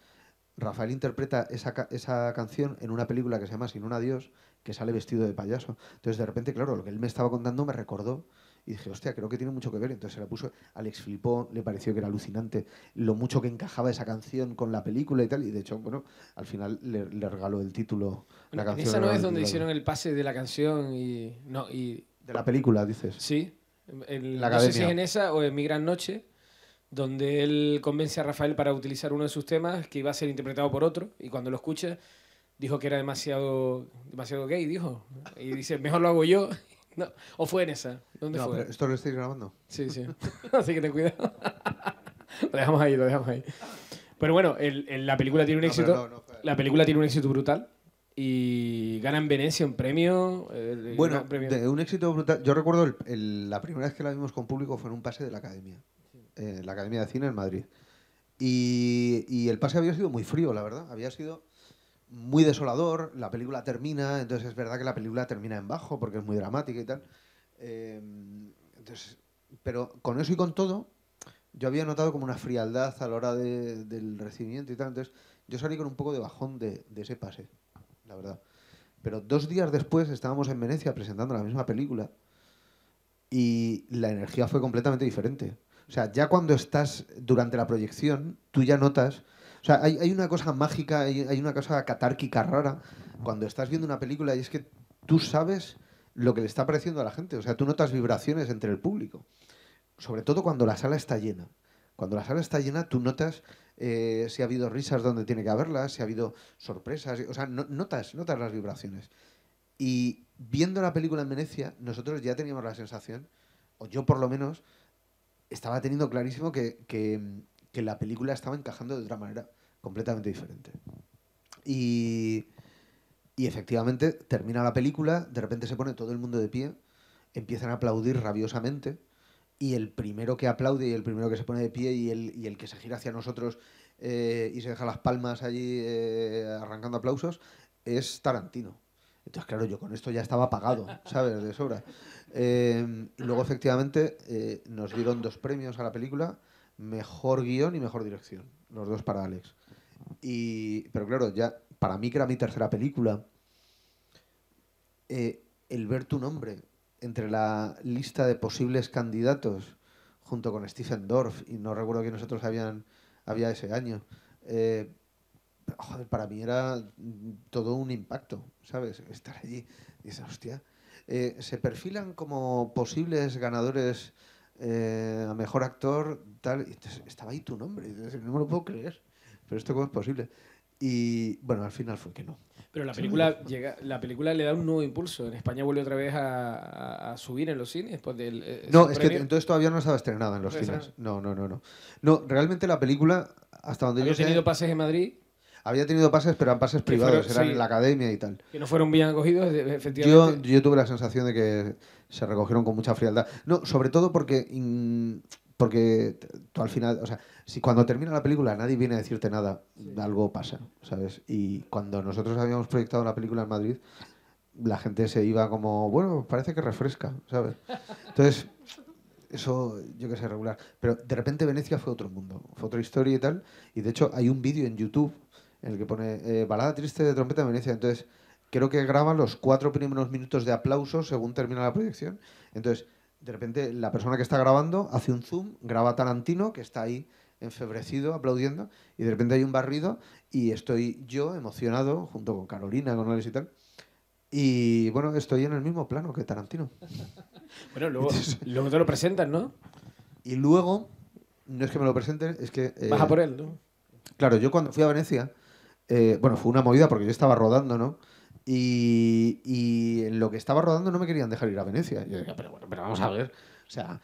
[SPEAKER 2] Rafael interpreta esa, esa canción en una película que se llama Sin un adiós, que sale vestido de payaso. Entonces, de repente, claro, lo que él me estaba contando me recordó y dije, hostia, creo que tiene mucho que ver. Entonces se la puso, Alex flipó, le pareció que era alucinante lo mucho que encajaba esa canción con la película y tal. Y de hecho, bueno, al final le, regaló el título, la canción. Esa no es donde hicieron
[SPEAKER 1] el pase de la canción y... No, y... De la película,
[SPEAKER 2] dices. Sí.
[SPEAKER 1] en, la no sé si es en esa o en Mi Gran Noche, donde él convence a Rafael para utilizar uno de sus temas que iba a ser interpretado por otro. Y cuando lo escucha, dijo que era demasiado, demasiado gay, dijo. Y dice, mejor lo hago yo. No. ¿O fue en esa? ¿Dónde fue? Pero ¿Esto
[SPEAKER 2] lo estáis grabando?
[SPEAKER 1] Sí, sí. Así que ten cuidado. lo dejamos ahí, lo dejamos ahí. Pero bueno, el, la película tiene un éxito. La película tiene un éxito brutal. Y gana en Venecia un premio. Eh, bueno,
[SPEAKER 2] un éxito brutal. Yo recuerdo la primera vez que la vimos con público fue en un pase de la academia. Eh, la academia de cine en Madrid. y el pase había sido muy frío, la verdad. Había sido muy desolador, la película termina, entonces es verdad que la película termina en bajo porque es muy dramática y tal. Em, entonces, pero con eso y con todo, yo había notado como una frialdad a la hora del recibimiento y tal, entonces yo salí con un poco de bajón de, de ese pase, la verdad. Pero dos días después estábamos en Venecia presentando la misma película y la energía fue completamente diferente. O sea, ya cuando estás durante la proyección, tú ya notas o sea, hay, una cosa mágica, hay, una cosa catárquica rara cuando estás viendo una película y es que tú sabes lo que le está pareciendo a la gente. O sea, tú notas vibraciones entre el público. Sobre todo cuando la sala está llena. Cuando la sala está llena, tú notas eh, si ha habido risas donde tiene que haberlas, si ha habido sorpresas. O sea, notas, notas las vibraciones. Y viendo la película en Venecia, nosotros ya teníamos la sensación, o yo por lo menos, estaba teniendo clarísimo que, que la película estaba encajando de otra manera completamente diferente. Y, y efectivamente termina la película, de repente se pone todo el mundo de pie, empiezan a aplaudir rabiosamente y el primero que aplaude y el primero que se pone de pie y el, y el que se gira hacia nosotros eh, y se deja las palmas allí eh, arrancando aplausos es Tarantino. Entonces, claro, yo con esto ya estaba pagado, ¿sabes? De sobra. Eh, luego, efectivamente, nos dieron dos premios a la película mejor guión y mejor dirección. Los dos para Alex. Y, pero claro, ya para mí que era mi tercera película, eh, el ver tu nombre entre la lista de posibles candidatos junto con Stephen Dorff y no recuerdo que nosotros habían, había ese año. Eh, para mí era todo un impacto, ¿sabes? Estar allí. Dices, hostia. Eh, se perfilan como posibles ganadores eh, a mejor actor, tal. estaba ahí tu nombre. no me lo puedo creer. Pero esto, ¿cómo es posible? Y bueno, al final fue que no. Pero la película,
[SPEAKER 1] llega, la película le da un nuevo impulso. En España vuelve otra vez a, subir en los cines. después del, eh, no, es que entonces
[SPEAKER 2] todavía no estaba estrenada en los cines. No, no, no, no. No, realmente la película, hasta donde yo he tenido pases en Madrid? había tenido pases, pero eran pases privados, eran en la academia y tal. Que no fueron
[SPEAKER 1] bien acogidos, efectivamente.
[SPEAKER 2] Yo, tuve la sensación de que se recogieron con mucha frialdad. No, sobre todo porque. porque tú al final, o sea, si cuando termina la película nadie viene a decirte nada, algo pasa, ¿sabes? Y cuando nosotros habíamos proyectado la película en Madrid, la gente se iba como, bueno, parece que refresca, ¿sabes? Entonces, eso yo que sé, regular. Pero de repente Venecia fue otro mundo, fue otra historia y tal. Y de hecho hay un vídeo en YouTube el que pone eh, Balada triste de trompeta en Venecia. Entonces, creo que graba los cuatro primeros minutos de aplauso según termina la proyección. Entonces, de repente, la persona que está grabando hace un zoom, graba a Tarantino, que está ahí enfebrecido, aplaudiendo, y de repente hay un barrido y estoy yo emocionado, junto con Carolina, con Alex y tal. Y bueno, estoy en el mismo plano que Tarantino. bueno, luego, te lo presentan, ¿no? Y luego, no es que me lo presenten, es que... Eh, por él, ¿no? Claro, yo cuando fui a Venecia, eh, bueno, fue una movida porque yo estaba rodando, ¿no? Y, y, en lo que estaba rodando no me querían dejar ir a Venecia. Yo decía, pero bueno, pero vamos a ver. O sea,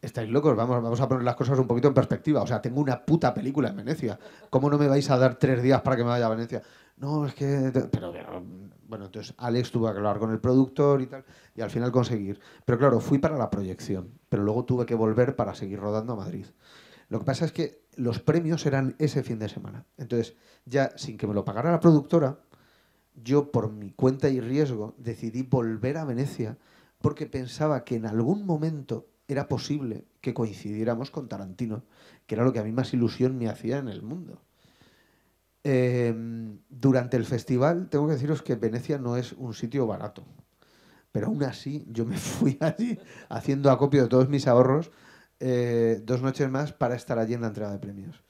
[SPEAKER 2] estáis locos, vamos, vamos a poner las cosas un poquito en perspectiva. O sea, tengo una puta película en Venecia. ¿Cómo no me vais a dar tres días para que me vaya a Venecia? No, es que... pero bueno, entonces Alex tuvo que hablar con el productor y tal, y al final conseguir. Pero claro, fui para la proyección, pero luego tuve que volver para seguir rodando a Madrid. Lo que pasa es que los premios eran ese fin de semana. Entonces, ya sin que me lo pagara la productora, yo por mi cuenta y riesgo decidí volver a Venecia porque pensaba que en algún momento era posible que coincidiéramos con Tarantino, que era lo que a mí más ilusión me hacía en el mundo. Em, durante el festival, tengo que deciros que Venecia no es un sitio barato, pero aún así yo me fui allí haciendo acopio de todos mis ahorros eh, dos noches más para estar allí en la entrega de premios.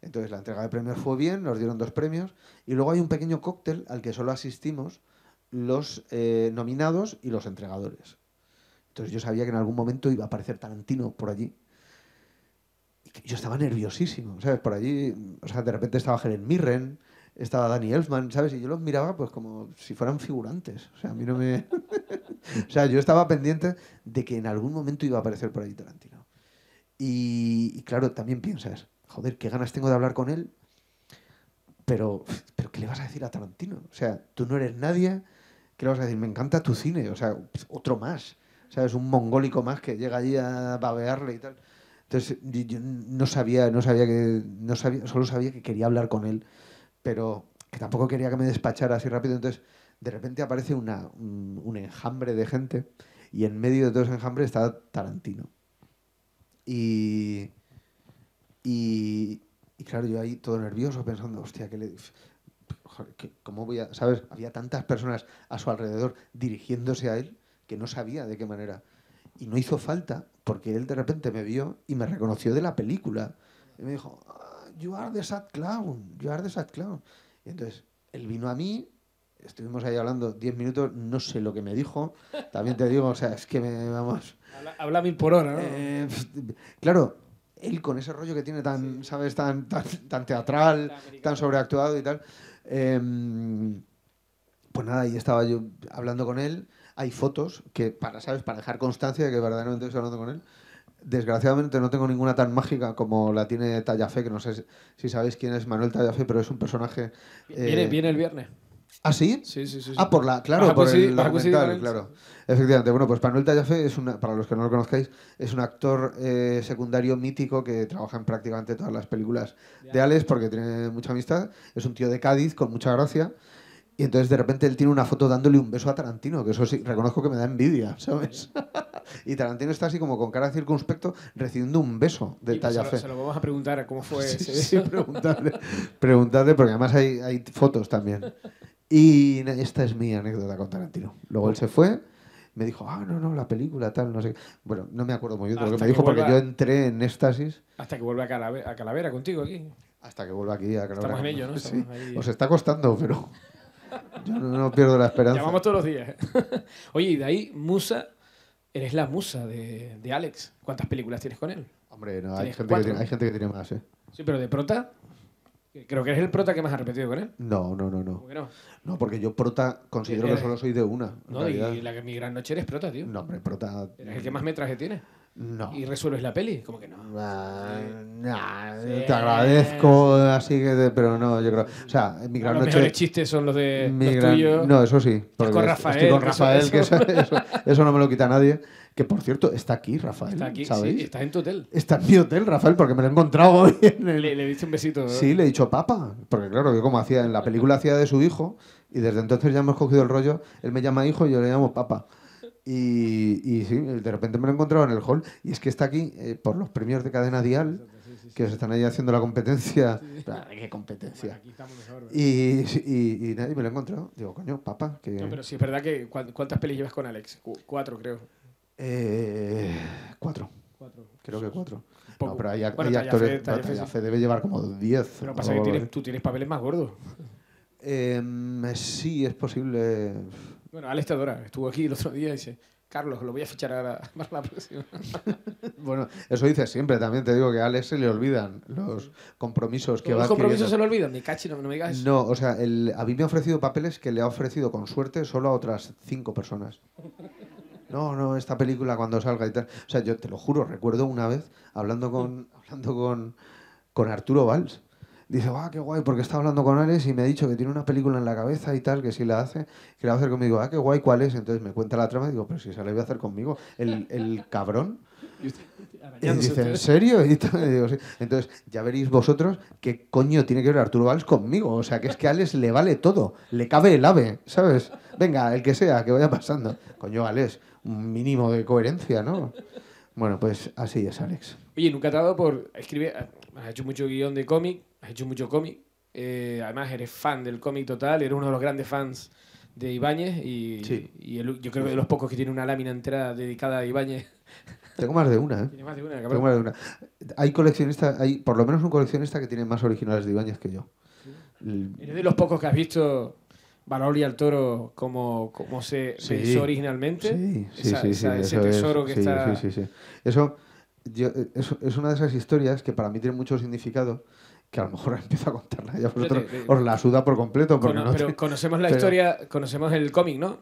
[SPEAKER 2] Entonces la entrega de premios fue bien, nos dieron dos premios y luego hay un pequeño cóctel al que solo asistimos los eh, nominados y los entregadores. Entonces yo sabía que en algún momento iba a aparecer Tarantino por allí. Y yo estaba nerviosísimo, ¿sabes? Por allí, o sea, de repente estaba Helen Mirren, estaba Danny Elfman, ¿sabes? Y yo los miraba pues como si fueran figurantes. O sea, a mí no me... o sea, yo estaba pendiente de que en algún momento iba a aparecer por allí Tarantino. Y, claro, también piensas, joder, qué ganas tengo de hablar con él, pero, pero ¿qué le vas a decir a Tarantino? O sea, tú no eres nadie, ¿qué le vas a decir? Me encanta tu cine, o sea, otro más, ¿sabes? Un mongólico más que llega allí a babearle y tal. Entonces, yo no sabía, no sabía que, no sabía, solo sabía que quería hablar con él, pero que tampoco quería que me despachara así rápido. Entonces, de repente aparece una, un, un enjambre de gente y en medio de todo ese enjambre está Tarantino y, y, claro, yo ahí todo nervioso pensando, hostia, que le... ¿Cómo voy a...? ¿Sabes? Había tantas personas a su alrededor dirigiéndose a él que no sabía de qué manera. Y no hizo falta, porque él de repente me vio y me reconoció de la película. Y me dijo, ah, you are the sad clown, you are the sad clown. Y entonces, él vino a mí, Estuvimos ahí hablando 10 minutos, no sé lo que me dijo. También te digo, o sea, es que me vamos. Habla, mil por hora, ¿no? Eh, claro, él con ese rollo que tiene tan, ¿sabes? Tan, tan, teatral, tan sobreactuado y tal. Eh, pues nada, ahí estaba yo hablando con él. Hay fotos que, para, ¿sabes? Para dejar constancia de que verdaderamente estoy hablando con él. Desgraciadamente no tengo ninguna tan mágica como la tiene Tallafe que no sé si sabéis quién es Manuel Tallafe pero es un personaje... viene
[SPEAKER 1] eh, el viernes.
[SPEAKER 2] ¿Ah, sí? Sí, sí, sí. Ah, por la, claro, por el claro. Efectivamente, bueno, pues Manuel Tallafe, es una, para los que no lo conozcáis, es un actor eh, secundario mítico que trabaja en prácticamente todas las películas de Alex porque tiene mucha amistad. Es un tío de Cádiz con mucha gracia. Y entonces de repente él tiene una foto dándole un beso a Tarantino, que eso sí, reconozco que me da envidia, ¿sabes? y Tarantino está así como con cara circunspecto recibiendo un beso de pues Tallafe. Se, lo
[SPEAKER 1] vamos a preguntar cómo fue ese
[SPEAKER 2] preguntarle, porque además hay fotos también. Y esta es mi anécdota con Tarantino. Luego él se fue, me dijo, ah, no, no, la película, tal, no sé. Bueno, no me acuerdo muy bien lo que me dijo porque yo entré en éxtasis.
[SPEAKER 1] Hasta que vuelva a, Calavera, a Calavera contigo aquí. Hasta que vuelva aquí a Calavera. Estamos en ello, ¿no? Sí. Os está
[SPEAKER 2] costando, pero yo no, pierdo la esperanza. Llamamos
[SPEAKER 1] todos los días. ¿eh? Oye, y de ahí, Musa, eres la musa de, de Alex. ¿Cuántas películas tienes con él?
[SPEAKER 2] Hombre, no, hay gente, tiene, hay gente, que tiene, más, ¿eh?
[SPEAKER 1] Sí, pero de prota, Creo que eres el prota que más ha repetido con él.
[SPEAKER 2] No, no, no, no. ¿Por qué no? No, porque yo prota considero que solo soy de una. No, y
[SPEAKER 1] la, que mi gran noche eres prota, tío. No, hombre, prota. Eres el que más metraje tiene. No. ¿Y resuelves la peli? Como que no. Ah,
[SPEAKER 3] te agradezco,
[SPEAKER 2] así que. Pero no, yo creo. O sea, mi gran noche. Los chistes son los de. Mi No, eso sí. Es con Rafael. Estoy con Rafael, que eso, eso, no me lo quita nadie. Que por cierto, está aquí Rafael. Está aquí, ¿sabéis? está en tu hotel. Está en mi hotel, Rafael, porque me lo he encontrado hoy.
[SPEAKER 1] le, he dicho un besito. Sí,
[SPEAKER 2] le he dicho papa. Porque claro, yo como hacía en la película, hacía de su hijo. Y desde entonces ya hemos cogido el rollo. Él me llama hijo y yo le llamo papa. Y, sí, de repente me lo he encontrado en el hall y es que está aquí eh, por los premios de cadena dial que se están ahí haciendo la competencia. ¿Qué competencia? y, nadie me lo ha encontrado Digo, coño, papá. pero
[SPEAKER 1] sí es verdad que ¿cuántas pelis llevas con Alex? cuatro, creo.
[SPEAKER 2] Eh, cuatro. Creo que cuatro. pero hay, bueno, actores. debe llevar como diez. Pero pasa que
[SPEAKER 1] tú tienes papeles más gordos.
[SPEAKER 2] Em, sí, es posible
[SPEAKER 1] bueno, Alex adora, estuvo aquí el otro día y dice, Carlos, lo voy a fichar ahora para la próxima.
[SPEAKER 2] bueno, eso dice siempre, también te digo que a Alex se le olvidan los compromisos que va a va Los compromisos se le
[SPEAKER 1] olvidan, ni cachi, no, me digas No,
[SPEAKER 2] o sea, el, a mí me ha ofrecido papeles que le ha ofrecido con suerte solo a otras cinco personas. No, no, esta película cuando salga y tal. O sea, yo te lo juro, recuerdo una vez hablando con, hablando con, con Arturo Valls dice, ah, qué guay, porque estaba hablando con Alex y me ha dicho que tiene una película en la cabeza y tal, que si la hace, que la va a hacer conmigo. Ah, qué guay, ¿cuál es? Entonces me cuenta la trama y digo, pero si se la iba a hacer conmigo, el, cabrón.
[SPEAKER 3] Y, dice, ¿en serio?
[SPEAKER 2] Y digo, sí. Entonces, ya veréis vosotros qué coño tiene que ver Arturo Valls conmigo. O sea, que es que a Alex le vale todo. Le cabe el ave, ¿sabes? Venga, el que sea, que vaya pasando. Coño, Alex, un mínimo de coherencia, ¿no? Bueno, pues así es, Alex.
[SPEAKER 1] Oye, nunca te ha dado por escribir has hecho mucho guión de cómic, has hecho mucho cómic. Eh, además, eres fan del cómic total, eres uno de los grandes fans de Ibáñez y, yo creo que de los pocos que tiene una lámina entera dedicada a Ibáñez.
[SPEAKER 2] Tengo más de una, ¿eh? Tiene más de una, Tengo más de una. Hay coleccionistas, hay por lo menos un coleccionista que tiene más originales de Ibáñez que yo.
[SPEAKER 1] Eres de los pocos que has visto Valor y al Toro como, como se hizo originalmente. Sí, sí, sí, ese tesoro que está.
[SPEAKER 2] Eso eh, es, una de esas historias que para mí tiene mucho significado que a lo mejor empiezo a contarla ya vosotros os la suda por completo. Porque pero conocemos la historia,
[SPEAKER 1] conocemos el cómic, ¿no?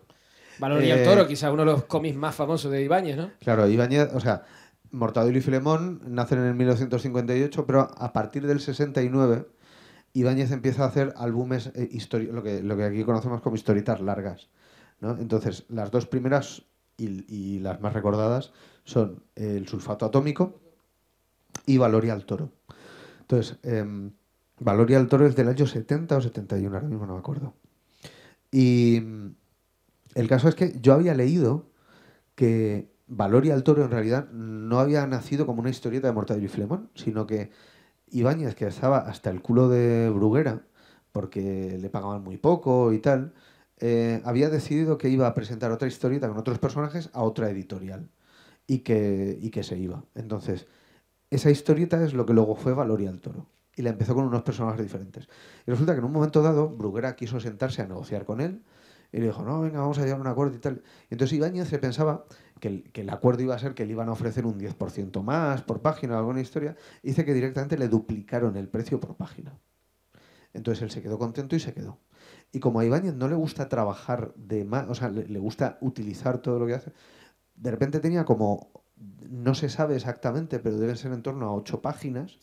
[SPEAKER 1] Valor y el Toro, eh, quizá uno de los cómics más famosos de Ibáñez, ¿no?
[SPEAKER 2] Claro, Ibáñez, o sea, Mortadelo y Filemón nacen en el 1958, pero a partir del 69 Ibáñez empieza a hacer álbumes, eh, lo, que, lo que aquí conocemos como historitas largas. Entonces, las dos primeras y las más recordadas son eh, el sulfato atómico y Valoria al Toro. Entonces, eh, Valoria al Toro es del año 70 o 71, ahora mismo no me acuerdo. Y mm, el caso es que yo había leído que Valoria al Toro en realidad no había nacido como una historieta de Mortadelo y Filemón, sino que Ibáñez, que estaba hasta el culo de Bruguera, porque le pagaban muy poco y tal, eh, había decidido que iba a presentar otra historieta con otros personajes a otra editorial y que, que se iba. Entonces, esa historieta es lo que luego fue Valoria el Toro. Y la empezó con unos personajes diferentes. Y resulta que en un momento dado, Bruguera quiso sentarse a negociar con él y le dijo, no, venga, vamos a llegar a un acuerdo y tal. entonces Ibáñez se pensaba que el, que el, acuerdo iba a ser que le iban a ofrecer un 10% más por página o alguna historia. Y dice que directamente le duplicaron el precio por página. Entonces él se quedó contento y se quedó. Y como a Ibáñez no le gusta trabajar de más, o sea, le gusta utilizar todo lo que hace, de repente tenía como, no se sabe exactamente, pero deben ser en torno a ocho páginas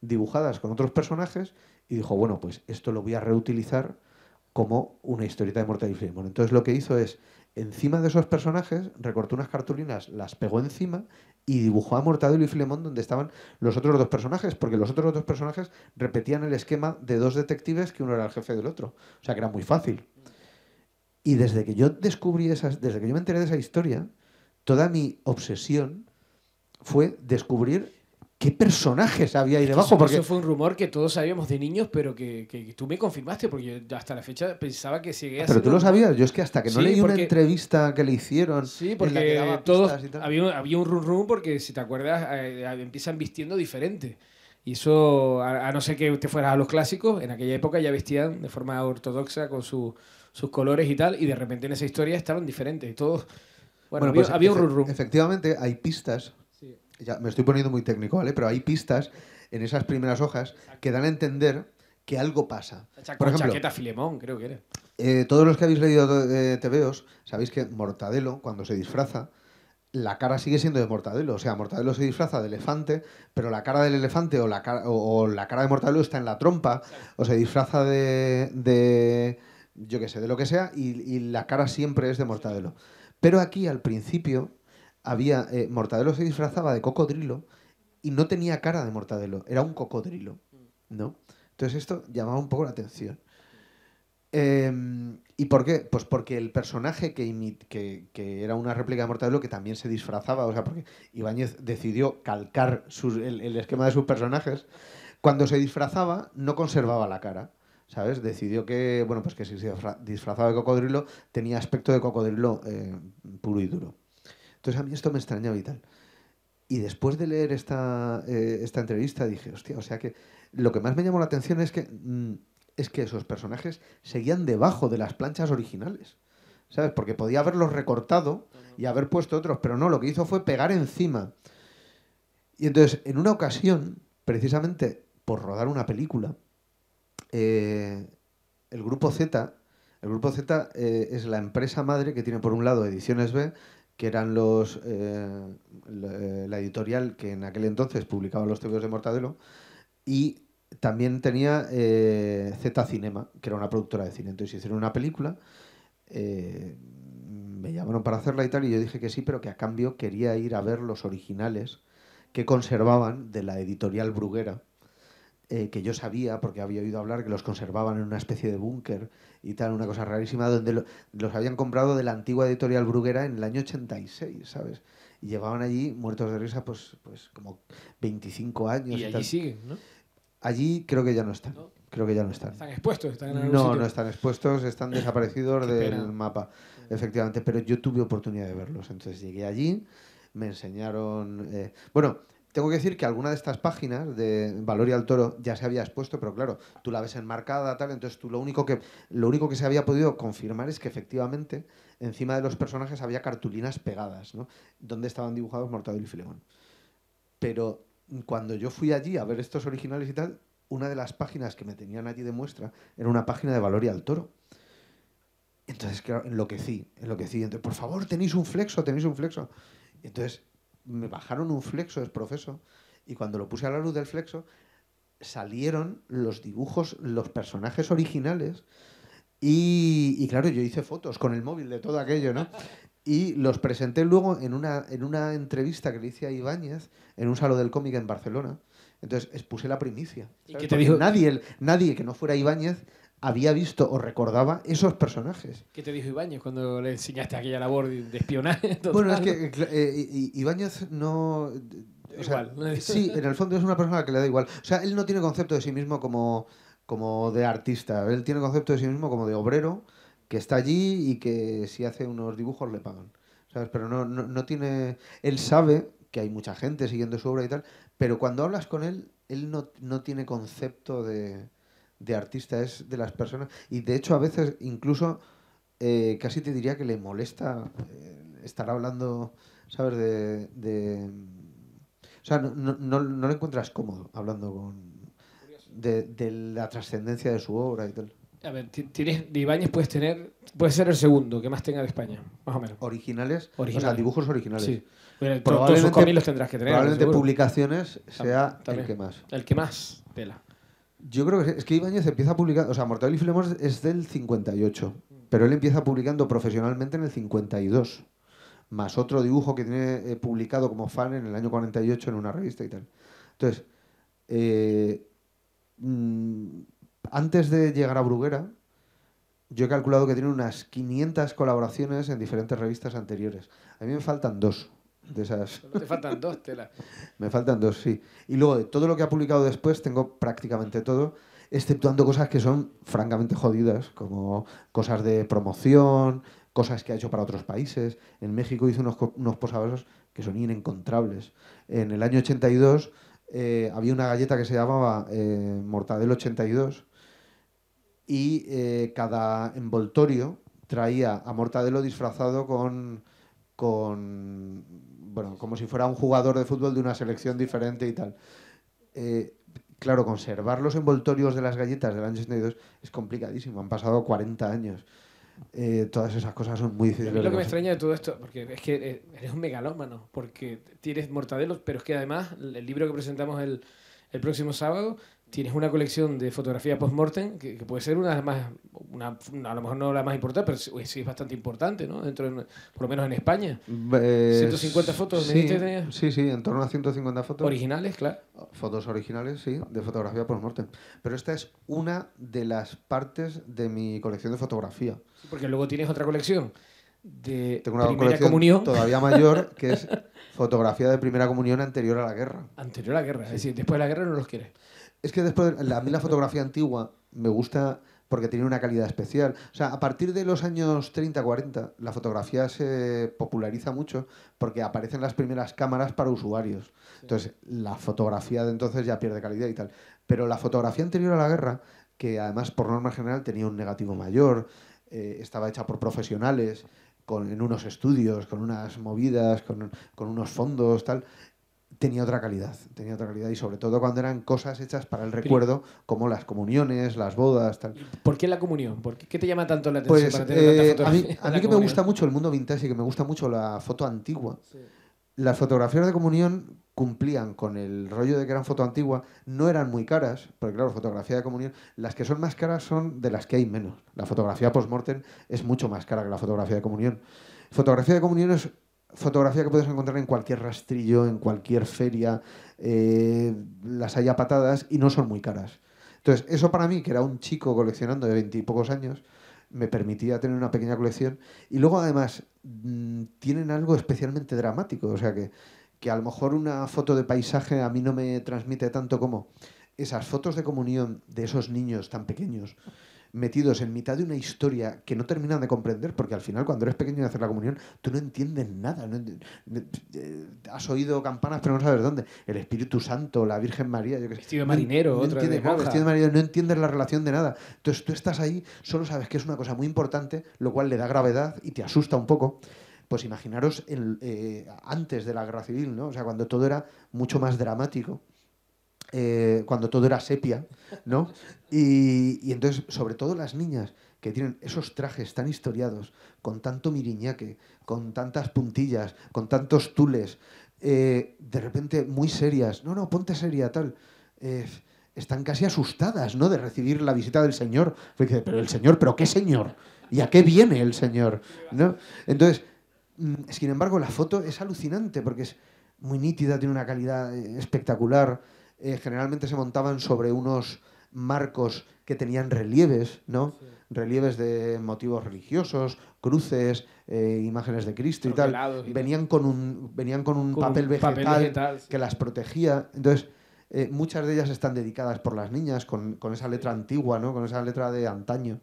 [SPEAKER 2] dibujadas con otros personajes y dijo, bueno, pues esto lo voy a reutilizar como una historieta de Mortal y Filemón. Entonces lo que hizo es, encima de esos personajes, recortó unas cartulinas, las pegó encima y dibujó a Mortadelo y Filemón donde estaban los otros dos personajes, porque los otros dos personajes repetían el esquema de dos detectives que uno era el jefe del otro. O sea que era muy fácil. Mm. Y desde que yo descubrí esas, desde que yo me enteré de esa historia, toda mi obsesión fue descubrir qué personajes había ahí debajo. Eso, porque fue
[SPEAKER 1] un rumor que todos sabíamos de niños, pero que, tú me confirmaste, porque yo hasta la fecha pensaba que seguía. Ah, pero tú lo sabías, yo es que hasta que no leí una
[SPEAKER 2] entrevista que le hicieron. Sí, porque todos.
[SPEAKER 1] Había, un rum rum porque, si te acuerdas, eh, eh, empiezan vistiendo diferente. Y eso, a, no ser que te fueras a los clásicos, en aquella época ya vestían de forma ortodoxa con sus colores y tal, y de repente en esa historia estaban diferentes. Todos bueno, pues, había, un
[SPEAKER 2] Efectivamente, hay pistas. Ya, me estoy poniendo muy técnico, ¿vale? Pero hay pistas en esas primeras hojas que dan a entender que algo pasa. Por ejemplo, chaqueta
[SPEAKER 1] Filemón, creo que era.
[SPEAKER 2] Eh, todos los que habéis leído eh, TVOs sabéis que Mortadelo, cuando se disfraza, la cara sigue siendo de Mortadelo. O sea, Mortadelo se disfraza de elefante, pero la cara del elefante o la cara, o, la cara de Mortadelo está en la trompa, o se disfraza de, yo qué sé, de lo que sea, y, la cara siempre es de Mortadelo. Pero aquí al principio había eh, Mortadelo se disfrazaba de cocodrilo y no tenía cara de Mortadelo, era un cocodrilo, ¿no? Entonces esto llamaba un poco la atención. Em, ¿Y por qué? Pues porque el personaje que, que, era una réplica de Mortadelo que también se disfrazaba, o sea, porque Ibáñez decidió calcar el esquema de sus personajes, cuando se disfrazaba no conservaba la cara. ¿sabes? Decidió que, bueno, pues que si se disfrazaba de cocodrilo tenía aspecto de cocodrilo eh, puro y duro. Entonces a mí esto me extrañaba y tal. Y después de leer esta, eh, esta entrevista dije, hostia, o sea que lo que más me llamó la atención es que, mm, es que esos personajes seguían debajo de las planchas originales, ¿sabes? Porque podía haberlos recortado y haber puesto otros, pero no, lo que hizo fue pegar encima. Y entonces, en una ocasión, precisamente por rodar una película, eh, el grupo Z, el grupo Z eh, es la empresa madre que tiene por un lado Ediciones B, que eran los eh, la editorial que en aquel entonces publicaba los tebeos de Mortadelo, y también tenía Z Cinema, que era una productora de cine. Entonces hicieron una película me llamaron para hacerla y tal, y yo dije que sí, pero que a cambio quería ir a ver los originales que conservaban de la editorial Bruguera, eh, que yo sabía, porque había oído hablar, que los conservaban en una especie de búnker y tal, una cosa rarísima, donde los habían comprado de la antigua editorial Bruguera en el año 86, ¿sabes? Y llevaban allí, muertos de risa, pues, pues como 25 años. Y, allí siguen, ¿no? Allí creo que ya no están. Creo que ya no están. ¿Están
[SPEAKER 1] expuestos? Están no, no están
[SPEAKER 2] expuestos, están desaparecidos del mapa, efectivamente. Pero yo tuve oportunidad de verlos. Entonces llegué allí, me enseñaron... Eh, bueno, tengo que decir que alguna de estas páginas de Valoria al Toro ya se había expuesto, pero claro, tú la ves enmarcada, tal, entonces tú lo único que, lo único que se había podido confirmar es que efectivamente encima de los personajes había cartulinas pegadas, ¿no? Donde estaban dibujados Mortadelo y Filemón. Pero cuando yo fui allí a ver estos originales y tal, una de las páginas que me tenían allí de muestra era una página de Valoria al Toro. Entonces, claro, enloquecí, enloquecí. Entonces, por favor, tenéis un flexo, tenéis un flexo. Entonces, me bajaron un flexo es proceso y cuando lo puse a la luz del flexo salieron los dibujos, los personajes originales y, claro, yo hice fotos con el móvil de todo aquello, ¿no? Y los presenté luego en una, en una entrevista que le hice a Ibáñez en un salón del cómic en Barcelona. Entonces expuse la primicia. te Nadie, nadie que no fuera Ibáñez había visto o recordaba esos personajes.
[SPEAKER 1] ¿Qué te dijo Ibáñez cuando le enseñaste aquella labor de espionaje? Bueno, es
[SPEAKER 2] que Ibañez no... igual. Sí, en el fondo es una persona que le da igual. O sea, él no tiene concepto de sí mismo como, como de artista, él tiene concepto de sí mismo como de obrero que está allí y que si hace unos dibujos le pagan. ¿Sabes? Pero no, no, tiene... Él sabe que hay mucha gente siguiendo su obra y tal, pero cuando hablas con él, él no tiene concepto de de artista, es de las personas. Y de hecho, a veces incluso eh, casi te diría que le molesta eh, estar hablando, ¿sabes? De. o sea, no, no, lo encuentras cómodo hablando con. De, la trascendencia de su obra y tal.
[SPEAKER 1] A ver, tienes, de puedes tener, puede ser el segundo que más tenga de España, más o menos. Originales, o sea, dibujos originales. Sí. todos tendrás que tener. Probablemente publicaciones sea el que más. El que más, tela.
[SPEAKER 2] Yo creo que es que Ibáñez empieza a publicar, o sea, Mortadelo y Filemón es del 58, pero él empieza publicando profesionalmente en el 52, más otro dibujo que tiene eh, publicado como fan en el año 48 en una revista y tal. Entonces, eh, mm, antes de llegar a Bruguera, yo he calculado que tiene unas 500 colaboraciones en diferentes revistas anteriores. A mí me faltan dos de esas.
[SPEAKER 1] faltan dos telas.
[SPEAKER 2] Me faltan dos, sí. Y luego de todo lo que ha publicado después, tengo prácticamente todo, exceptuando cosas que son francamente jodidas, como cosas de promoción, cosas que ha hecho para otros países. En México hizo unos, unos que son inencontrables. En el año 82 eh, había una galleta que se llamaba eh, Mortadelo 82 y eh, cada envoltorio traía a Mortadelo disfrazado con, con bueno, como si fuera un jugador de fútbol de una selección diferente y tal. Eh, claro, conservar los envoltorios de las galletas del año 62 es complicadísimo, han pasado 40 años. Eh, todas esas cosas son muy difíciles. lo que me
[SPEAKER 1] extraña de todo esto, porque es que eh, eres un megalómano, porque tienes mortadelos, pero es que además el libro que presentamos el, el próximo sábado tienes una colección de fotografía post-mortem que, puede ser una de las más, a lo mejor no la más importante, pero sí, es bastante importante, ¿no? Dentro por lo menos en España.
[SPEAKER 2] 150 eh, fotos, sí, Sí, sí, en torno a 150 fotos. Originales, claro. Oh, fotos originales, sí, de fotografía post-mortem. Pero esta es una de las partes de mi colección de fotografía. Porque luego tienes otra colección de Tengo una primera colección comunión. todavía mayor que es fotografía de primera comunión anterior a la guerra. Anterior a la guerra, es decir, después de la guerra no los quieres. Es que después, la, a mí la fotografía antigua me gusta porque tiene una calidad especial. O sea, a partir de los años 30, 40, la fotografía se populariza mucho porque aparecen las primeras cámaras para usuarios. Entonces, la fotografía de entonces ya pierde calidad y tal. Pero la fotografía anterior a la guerra, que además por norma general tenía un negativo mayor, eh, estaba hecha por profesionales, con, en unos estudios, con unas movidas, con, con unos fondos, tal, tenía otra calidad, tenía otra calidad y sobre todo cuando eran cosas hechas para el recuerdo, como las comuniones, las bodas, tal. ¿Por qué la comunión? ¿Por qué, te llama tanto la atención pues, para tener eh, A mí, que me gusta mucho el mundo vintage y que me gusta mucho la foto antigua. Las fotografías de comunión cumplían con el rollo de que eran foto antigua, no eran muy caras, porque claro, fotografía de comunión, las que son más caras son de las que hay menos. La fotografía post-mortem es mucho más cara que la fotografía de comunión. Fotografía de comunión es fotografía que puedes encontrar en cualquier rastrillo, en cualquier feria, eh, las haya patadas y no son muy caras. Entonces, eso para mí, que era un chico coleccionando de veintipocos años, me permitía tener una pequeña colección. Y luego, además, mm, tienen algo especialmente dramático. O sea, que, que a lo mejor una foto de paisaje a mí no me transmite tanto como esas fotos de comunión de esos niños tan pequeños metidos en mitad de una historia que no terminan de comprender, porque al final cuando eres pequeño y haces la comunión, tú no entiendes nada. Eh, has oído campanas, pero no sabes dónde. El Espíritu Santo, la Virgen María, yo que Vestido de marinero, no, entiendes, no entiendes la relación de nada. Entonces tú estás ahí, solo sabes que es una cosa muy importante, lo cual le da gravedad y te asusta un poco pues imaginaros eh, antes de la guerra civil, ¿no? O sea, cuando todo era mucho más dramático. Eh, cuando todo era sepia, ¿no? Y, entonces, sobre todo las niñas que tienen esos trajes tan historiados, con tanto miriñaque, con tantas puntillas, con tantos tules, eh, de repente muy serias, no, no, ponte seria, tal. Eh, están casi asustadas, ¿no? De recibir la visita del Señor. Pero el Señor, ¿pero qué Señor? ¿Y a qué viene el Señor? ¿No? Entonces, mm, sin embargo, la foto es alucinante porque es muy nítida, tiene una calidad espectacular. Eh, generalmente se montaban sobre unos marcos que tenían relieves, ¿no? Relieves de motivos religiosos, cruces, eh, imágenes de Cristo y tal. venían, Con un, venían con un, papel, vegetal que las protegía. Entonces, eh, muchas de ellas están dedicadas por las niñas, con, con esa letra antigua, ¿no? Con esa letra de antaño.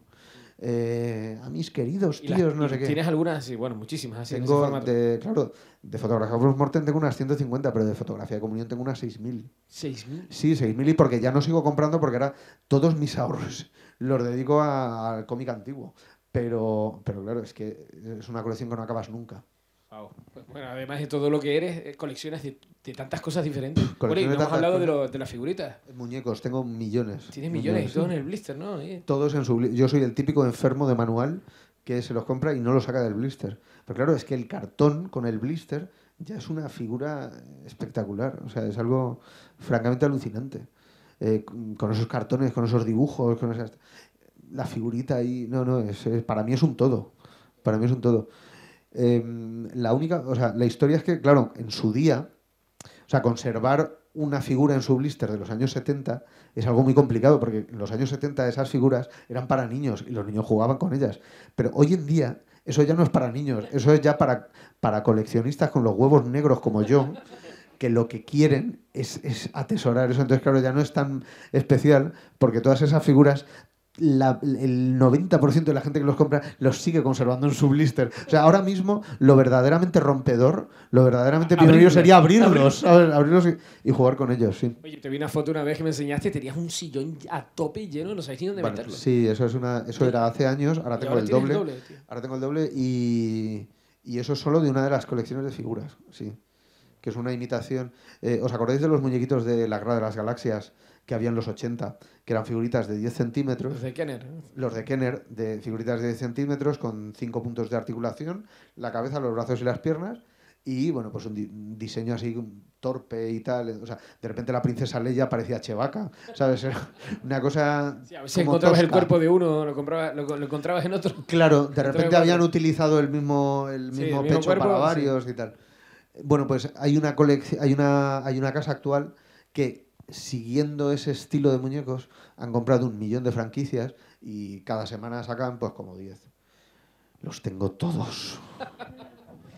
[SPEAKER 2] Eh, a mis queridos tíos, no sé qué. ¿Tienes
[SPEAKER 1] algunas? y bueno, muchísimas. tengo,
[SPEAKER 2] de, claro, de fotografía Morten tengo unas 150, pero de fotografía de comunión tengo unas 6.000. ¿6.000? Sí, 6.000 y porque ya no sigo comprando porque ahora todos mis ahorros los dedico al cómic antiguo. Pero, pero claro, es que es una colección que no acabas nunca.
[SPEAKER 3] Wow. Bueno,
[SPEAKER 1] además de todo lo que eres, eh, coleccionas de, tantas cosas diferentes. Bueno, y hemos hablado de, lo, de, las figuritas.
[SPEAKER 2] Muñecos, tengo millones. Tienes millones, todos en
[SPEAKER 1] el blister, ¿no?
[SPEAKER 2] Todos en su Yo soy el típico enfermo de manual que se los compra y no los saca del blister. Pero claro, es que el cartón con el blister ya es una figura espectacular. O sea, es algo francamente alucinante. Eh, con esos cartones, con esos dibujos, con esas... La figurita ahí, no, no, para mí es un todo. Para mí es un todo. Em, la única, o sea, la historia es que, claro, en su día, o sea, conservar una figura en su blister de los años 70 es algo muy complicado, porque en los años 70 esas figuras eran para niños y los niños jugaban con ellas. Pero hoy en día eso ya no es para niños, eso es ya para, para coleccionistas con los huevos negros como yo, que lo que quieren es, es atesorar eso. Entonces, claro, ya no es tan especial, porque todas esas figuras el 90% de la gente que los compra los sigue conservando en su blister. O sea, ahora mismo lo verdaderamente rompedor, lo verdaderamente pionero sería abrirlos, y, jugar con ellos.
[SPEAKER 1] Oye, te vi una foto una vez que me enseñaste, tenías un sillón a tope lleno, no sabéis ni dónde meterlo. Sí,
[SPEAKER 2] eso, es una, eso era hace años, ahora tengo el doble. ahora tengo el doble y, eso es solo de una de las colecciones de figuras, sí. Que es una imitación. Eh, ¿Os acordáis de los muñequitos de la Guerra de las Galaxias? que había en los 80, que eran figuritas de 10 centímetros. Los de Kenner. Los de Kenner, de figuritas de 10 centímetros con cinco puntos de articulación, la cabeza, los brazos y las piernas. Y bueno, pues un, diseño así torpe y tal. O sea, de repente la princesa Leia parecía Chevaca, ¿sabes? una cosa. si encontrabas el cuerpo
[SPEAKER 1] de uno, lo, lo, encontrabas en otro. Claro, de repente habían
[SPEAKER 2] utilizado el mismo, el mismo pecho para varios y tal. Bueno, pues hay una, hay una, hay una casa actual que siguiendo ese estilo de muñecos, han comprado un millón de franquicias y cada semana sacan pues como 10. Los tengo todos.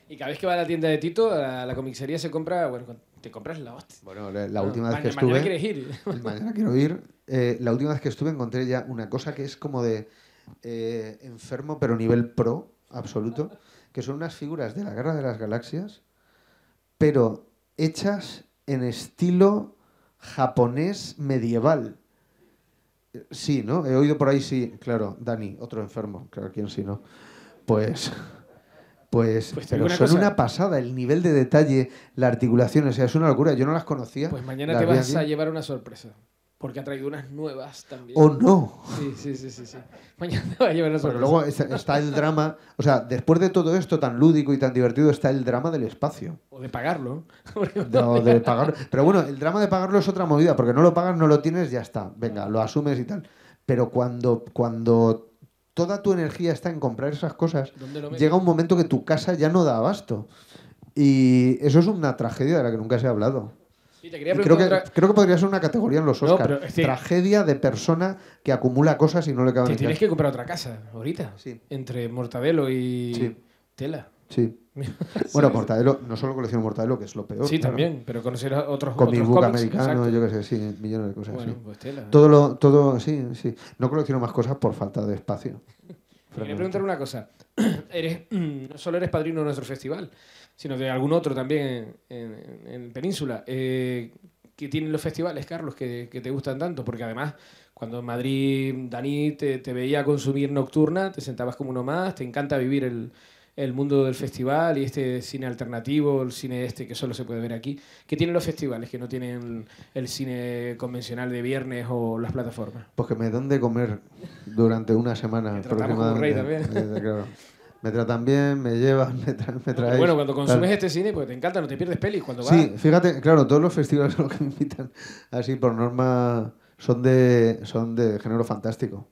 [SPEAKER 1] Y cada vez que va a la tienda de Tito, a la comisaría se compra, bueno, te compras la hostia.
[SPEAKER 2] Bueno, la, última vez que mañana Quieres ir. Mañana quiero ir. Eh, la última vez que estuve encontré ya una cosa que es como de eh, enfermo, pero nivel pro, absoluto, que son unas figuras de la Guerra de las Galaxias, pero hechas en estilo japonés medieval. Sí, ¿no? He oído por ahí, sí, claro, Dani, otro enfermo, claro, quién si no. Pues, pues, pues pero una son una pasada el nivel de detalle, la articulación, o sea, es una locura, yo no las conocía. Pues mañana te vas a
[SPEAKER 1] llevar una sorpresa. Porque ha traído unas nuevas también. ¡Oh, no! Sí, sí, sí, sí. sí.
[SPEAKER 2] Mañana va a llevar Pero luego está el drama, o sea, después de todo esto tan lúdico y tan divertido, está el drama del espacio. O de pagarlo.
[SPEAKER 3] No, de
[SPEAKER 2] Pero bueno, el drama de pagarlo es otra movida, porque no lo pagas, no lo tienes, ya está. Venga, lo asumes y tal. Pero cuando, cuando toda tu energía está en comprar esas cosas, llega un momento que tu casa ya no da abasto. Y eso es una tragedia de la que nunca se ha hablado creo, que, podría ser una categoría en los Oscars. Tragedia de persona que acumula cosas y no le cabe Te tienes que
[SPEAKER 1] comprar otra casa ahorita. Entre Mortadelo y
[SPEAKER 2] Tela. Sí. bueno, Mortadelo, no solo colecciono Mortadelo, que es lo peor. Sí, también, pero conocer otros Con otros book americano, yo qué sé, sí, millones de cosas. Bueno, pues tela. Todo lo, todo, sí, sí. No colecciono más cosas por falta de espacio.
[SPEAKER 1] Quería preguntar una cosa. eres, no solo eres padrino de nuestro festival, sino de algún otro también en, Península. Eh, ¿Qué tienen los festivales, Carlos, que, te gustan tanto? Porque además, cuando en Madrid, Dani, te, veía consumir nocturna, te sentabas como uno más, te encanta vivir el, mundo del festival y este cine alternativo, el cine este que solo se puede ver aquí. ¿Qué tienen los festivales que no tienen el cine convencional de viernes o las plataformas?
[SPEAKER 2] Pues que me dan de comer durante una semana. me tratan bien, me llevan, me, tra traen. Bueno, cuando consumes
[SPEAKER 1] este cine, pues te encanta, no te pierdes pelis cuando vas. Sí,
[SPEAKER 2] fíjate, claro, todos los festivales a los que me invitan, así por norma, son de, son de género fantástico.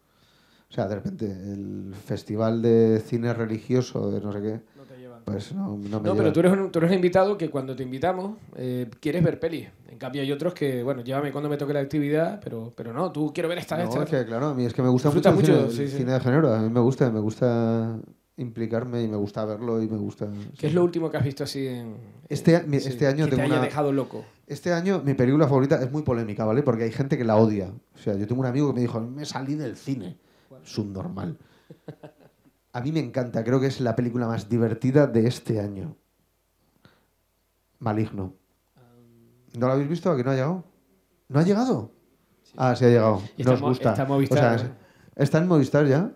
[SPEAKER 2] O sea, de repente, el festival de cine religioso, de no sé qué. No te llevan. Pues no, no me No, pero tú eres,
[SPEAKER 1] un, tú eres invitado que cuando te invitamos eh, quieres ver pelis. En cambio, hay otros que, bueno, llévame cuando me toque la actividad, pero, pero no, tú quiero ver esta. No, claro,
[SPEAKER 2] a mí es que me gusta mucho, el, cine de género. A mí me gusta, me gusta implicarme y me gusta verlo y me gusta... ¿Qué
[SPEAKER 1] es lo último que has visto así en...
[SPEAKER 2] Este, este año... Que te haya dejado loco. Este año mi película favorita es muy polémica, ¿vale? Porque hay gente que la odia. O sea, yo tengo un amigo que me dijo, me salí del cine. Subnormal. A mí me encanta, creo que es la película más divertida de este año. Maligno. Um. ¿No la habéis visto? ¿A que no ha llegado? ¿No ha llegado? Ah, sí ha llegado. Nos gusta. ¿Está en Movistar ya?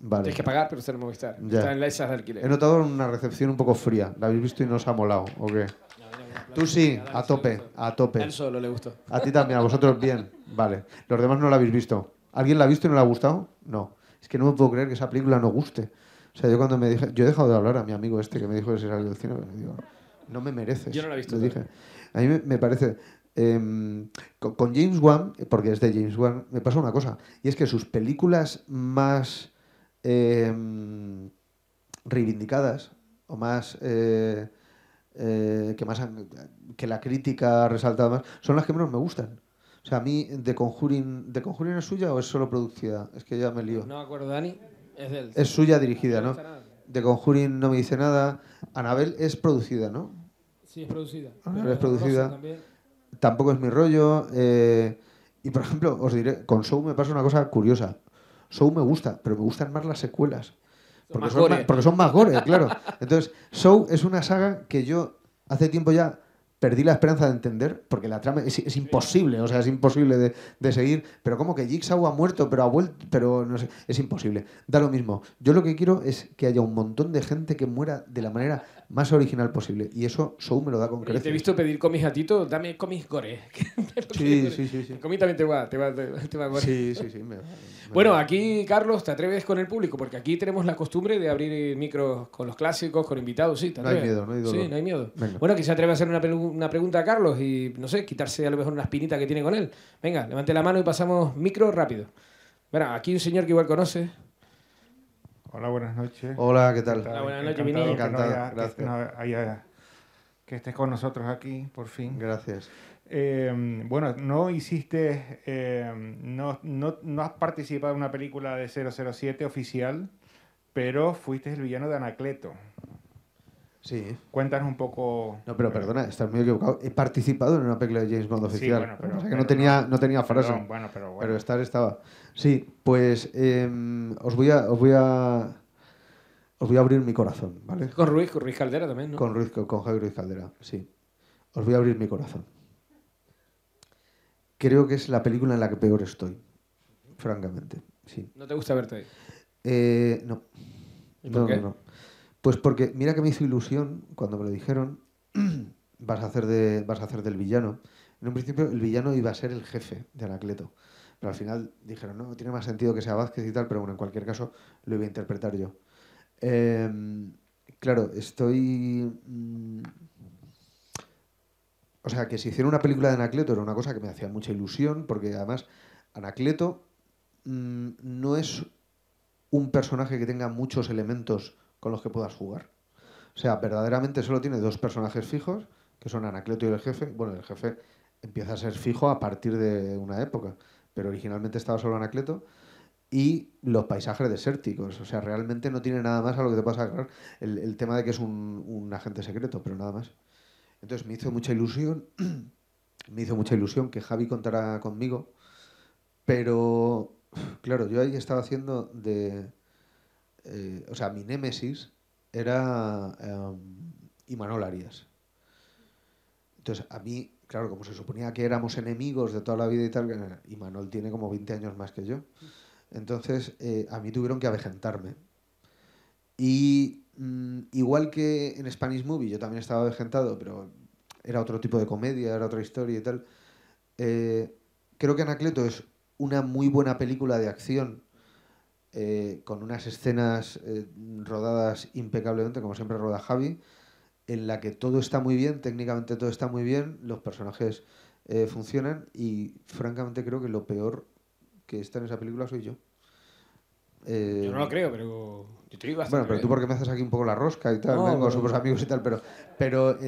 [SPEAKER 2] Tienes
[SPEAKER 1] que pagar, pero tenemos que Movistar. Está en de alquiler. He
[SPEAKER 2] notado una recepción un poco fría. ¿La habéis visto y no os ha molado o qué? Tú sí, a tope, a tope. A
[SPEAKER 1] solo le gustó.
[SPEAKER 2] A ti también, a vosotros bien. Vale. Los demás no la habéis visto. ¿Alguien la ha visto y no le ha gustado? No. Es que no me puedo creer que esa película no guste. O sea, yo cuando me dije, yo he dejado de hablar a mi amigo este que me dijo que se el del cine, no me mereces. Yo no la he visto. A mí me parece, em, con, James Wan, eh, porque es de James Wan, me pasa una cosa, y es que sus películas más Em, reivindicadas o más eh, eh, que más que la crítica resalta más son las que menos me gustan. O sea, a mí de Conjuring, de Conjuring es suya o es solo producida? Es que ya me lío. No
[SPEAKER 1] me acuerdo, Dani. Es,
[SPEAKER 2] es suya dirigida, ¿no? De Conjuring no me dice nada. Anabel es producida, ¿no?
[SPEAKER 1] Sí, es producida. es producida.
[SPEAKER 2] Tampoco es mi rollo. Eh, y por ejemplo, os diré, con Soul me pasa una cosa curiosa. Show me gusta, pero me gustan más las secuelas. Porque, son, Más, gore, claro. Entonces, Show es una saga que yo hace tiempo ya perdí la esperanza de entender, porque la trama es, imposible, o sea, es imposible de, de, seguir, pero como que Jigsaw ha muerto, pero ha vuelto, pero no sé, es imposible, da lo mismo. Yo lo que quiero es que haya un montón de gente que muera de la manera más original posible. Y eso Show me lo da con Te he visto
[SPEAKER 1] pedir cómics a Tito, dame cómics gore.
[SPEAKER 2] sí, sí, sí, sí.
[SPEAKER 1] también te va, te va, te va a Sí, sí, sí. bueno, aquí, Carlos, te atreves con el público, porque aquí tenemos la costumbre de abrir micros con los clásicos, con invitados, sí. no hay miedo, no hay dolor. Sí, no hay miedo. Bueno, que se atreve a hacer una, una pregunta a Carlos y, no sé, quitarse a lo mejor una espinita que tiene con él. Venga, levante la mano y pasamos micro rápido. Bueno, aquí un señor que igual conoce...
[SPEAKER 2] Hola, buenas noches. Hola, ¿qué tal? Hola, buenas noches, Viní. Encantado, que gracias. Que, estés con nosotros aquí, por fin. Gracias. Em, bueno, no hiciste, em, no, no, has participado en una película de 007 oficial,
[SPEAKER 1] pero fuiste el villano de Anacleto. Sí. Cuéntanos un poco.
[SPEAKER 2] No, pero perdona, estás medio equivocado. He participado en una película de James Bond oficial. Sí, bueno, pero, o sea que no, tenía, no tenía frase. bueno, pero, pero estar estaba. Sí, pues em, os voy a... Os voy a... Os voy a abrir mi corazón,
[SPEAKER 1] ¿vale? Con Ruiz, con Ruiz Caldera también, ¿no? Con
[SPEAKER 2] Ruiz, con, Ruiz Caldera, sí. Os voy a abrir mi corazón. Creo que es la película en la que peor estoy, francamente, sí. ¿No te gusta verte ahí? Eh, no. por Pues porque, mira que me hizo ilusión cuando me lo dijeron, vas a hacer, de, vas a hacer del villano. En un principio el villano iba a ser el jefe de Anacleto. Pero al final dijeron, no, tiene más sentido que sea Vázquez y tal, pero bueno, en cualquier caso lo iba a interpretar yo. Em, claro, estoy... Mm, o sea, que si hicieron una película de Anacleto era una cosa que me hacía mucha ilusión, porque además Anacleto mm, no es un personaje que tenga muchos elementos con los que puedas jugar. O sea, verdaderamente solo tiene dos personajes fijos, que son Anacleto y el jefe. Bueno, el jefe empieza a ser fijo a partir de una época pero originalmente estaba solo Anacleto, y los paisajes desérticos. O sea, realmente no tiene nada más a lo que te pasa agarrar el, tema de que es un, agente secreto, pero nada más. Entonces me hizo mucha ilusión, me hizo mucha ilusión que Javi contara conmigo, pero claro, yo ahí estaba haciendo de... Eh, o sea, mi némesis era eh, Imanol Arias. Entonces, a mí claro, como se suponía que éramos enemigos de toda la vida y tal, y Manuel tiene como 20 años más que yo, entonces eh, a mí tuvieron que avejentarme. Y mm, igual que en Spanish Movie, yo también estaba avejentado, pero era otro tipo de comedia, era otra historia y tal, eh, creo que Anacleto es una muy buena película de acción eh, con unas escenas rodadas impecablemente, como siempre roda Javi en la que todo está muy bien, técnicamente todo está muy bien, los personajes eh, funcionan y francamente creo que lo peor que está en esa película soy yo. Eh, yo no lo
[SPEAKER 1] creo, pero yo te digo Bueno, pero tú porque me haces
[SPEAKER 2] aquí un poco la rosca y tal, vengo, amigos y tal, pero pero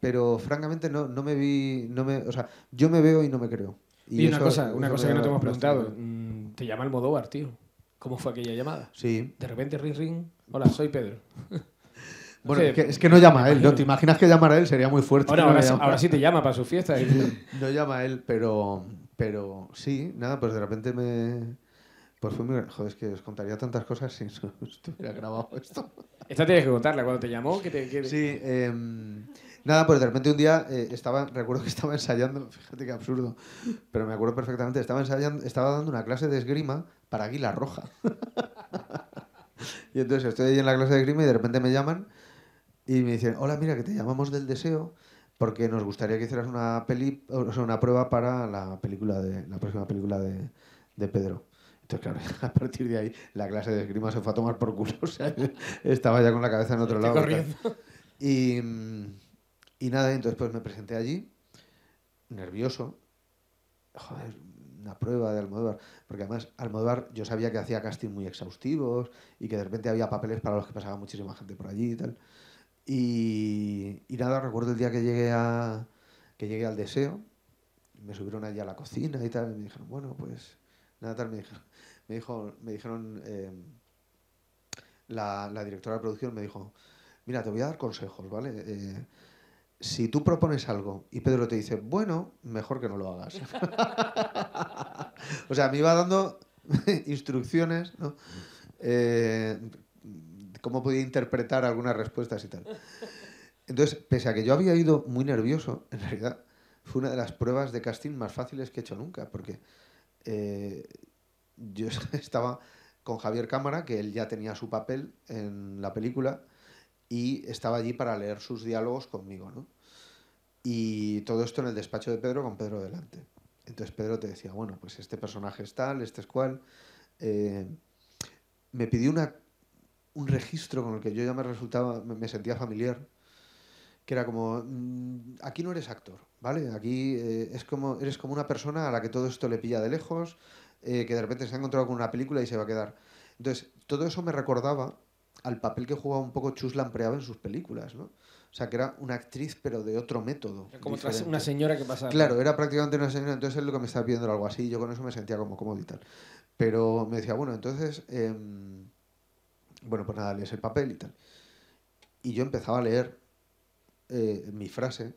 [SPEAKER 2] pero francamente no, no me vi, no me, o sea, yo me veo y no me creo. Y, una cosa, que no te hemos preguntado, mm, te llama el Modóvar, tío. ¿Cómo fue aquella llamada? Sí. De
[SPEAKER 1] repente ring ring, hola, soy Pedro.
[SPEAKER 2] Bueno, es, que, no llama a él, ¿no? ¿Te imaginas que llamar a él? Sería muy fuerte. Ahora, ahora, sí, te llama para su fiesta. Eh. no llama a él, pero, pero sí, nada, pues de repente me... Pues fue muy... Joder, es que os contaría tantas cosas si no estuviera grabado esto. Esta tienes que contarla, cuando te llamó, que te... Sí, em, nada, pues de repente un día eh, estaba, recuerdo que estaba ensayando, fíjate qué absurdo, pero me acuerdo perfectamente, estaba ensayando, estaba dando una clase de esgrima para Águila Roja. y entonces estoy ahí en la clase de esgrima y de repente me llaman y me dicen, hola, mira, que te llamamos del deseo porque nos gustaría que hicieras una, peli, o una prueba para la, película de, la próxima película de, Pedro. Entonces, claro, a partir de ahí la clase de esgrima se fue a tomar por culo. O sea, estaba ya con la cabeza en otro lado. Y, y, nada, entonces pues me presenté allí, nervioso. Joder, una prueba de Almodóvar. Porque además, Almodóvar yo sabía que hacía casting muy exhaustivos y que de repente había papeles para los que pasaba muchísima gente por allí y tal. Y, nada, recuerdo el día que llegué, a, que al deseo, me subieron allí a la cocina y tal, y me dijeron, bueno, pues nada, tal, me dijeron, me, dijo, me dijeron eh, la, directora de producción me dijo, mira, te voy a dar consejos, ¿vale? Eh, si tú propones algo y Pedro te dice, bueno, mejor que no lo hagas. o sea, me iba dando instrucciones, ¿no? Eh, cómo podía interpretar algunas respuestas y tal. Entonces, pese a que yo había ido muy nervioso, en realidad fue una de las pruebas de casting más fáciles que he hecho nunca, porque eh, yo estaba con Javier Cámara, que él ya tenía su papel en la película, y estaba allí para leer sus diálogos conmigo, ¿no? Y todo esto en el despacho de Pedro con Pedro delante. Entonces Pedro te decía, bueno, pues este personaje es tal, este es cual. Eh, me pidió una un registro con el que yo ya me resultaba, me, sentía familiar, que era como, mm, aquí no eres actor, ¿vale? Aquí eh, es como, eres como una persona a la que todo esto le pilla de lejos, eh, que de repente se ha encontrado con una película y se va a quedar. Entonces, todo eso me recordaba al papel que jugaba un poco Chus Lampreaba en sus películas, ¿no? O sea, que era una actriz, pero de otro método. Como una
[SPEAKER 1] señora que pasaba. Claro, era
[SPEAKER 2] prácticamente una señora, entonces él lo que me estaba pidiendo era algo así, y yo con eso me sentía como cómodo y tal. Pero me decía, bueno, entonces, em, bueno, pues nada, lees el papel y tal. Y yo empezaba a leer eh, mi frase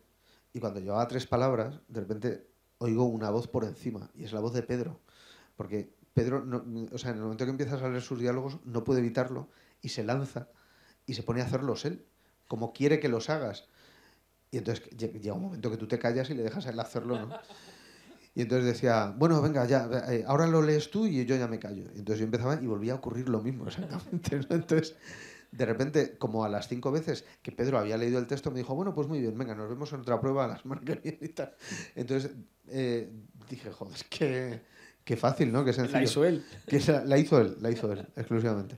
[SPEAKER 2] y cuando llevaba tres palabras, de repente oigo una voz por encima y es la voz de Pedro. Porque Pedro, o sea, en el momento que empiezas a leer sus diálogos, no puede evitarlo y se lanza y se pone a hacerlos él, como quiere que los hagas. Y entonces llega un momento que tú te callas y le dejas a él hacerlo, ¿no? Y entonces decía, bueno, venga, ya, eh, eh, ahora lo lees tú y yo ya me callo. entonces yo empezaba y volvía a ocurrir lo mismo exactamente. Entonces, de repente, como a las cinco veces que Pedro había leído el texto, me dijo, bueno, pues muy bien, venga, nos vemos en otra prueba a las margaritas y tal. Entonces eh, dije, joder, qué fácil, ¿no? Qué sencillo. La hizo él. la, la hizo él, la hizo él, exclusivamente.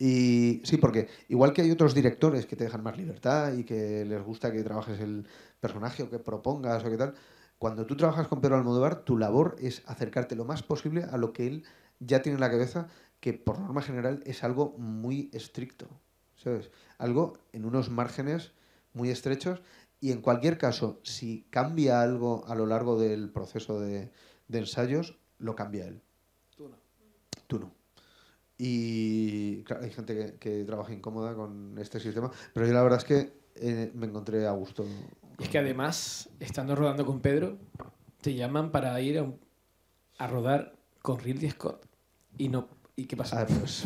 [SPEAKER 2] Y sí, porque igual que hay otros directores que te dejan más libertad y que les gusta que trabajes el personaje o que propongas o qué tal, cuando tú trabajas con Pedro Almodóvar, tu labor es acercarte lo más posible a lo que él ya tiene en la cabeza, que por norma general es algo muy estricto, ¿sabes? Algo en unos márgenes muy estrechos y en cualquier caso, si cambia algo a lo largo del proceso de, ensayos, lo cambia él. Tú no. Tú no. Y claro, hay gente que, trabaja incómoda con este sistema, pero yo la verdad es que eh, me encontré a gusto. Es que
[SPEAKER 1] además, estando rodando con Pedro, te llaman para ir a, rodar con Ridley Scott. Y no. ¿Y qué pasa? Ah, pues.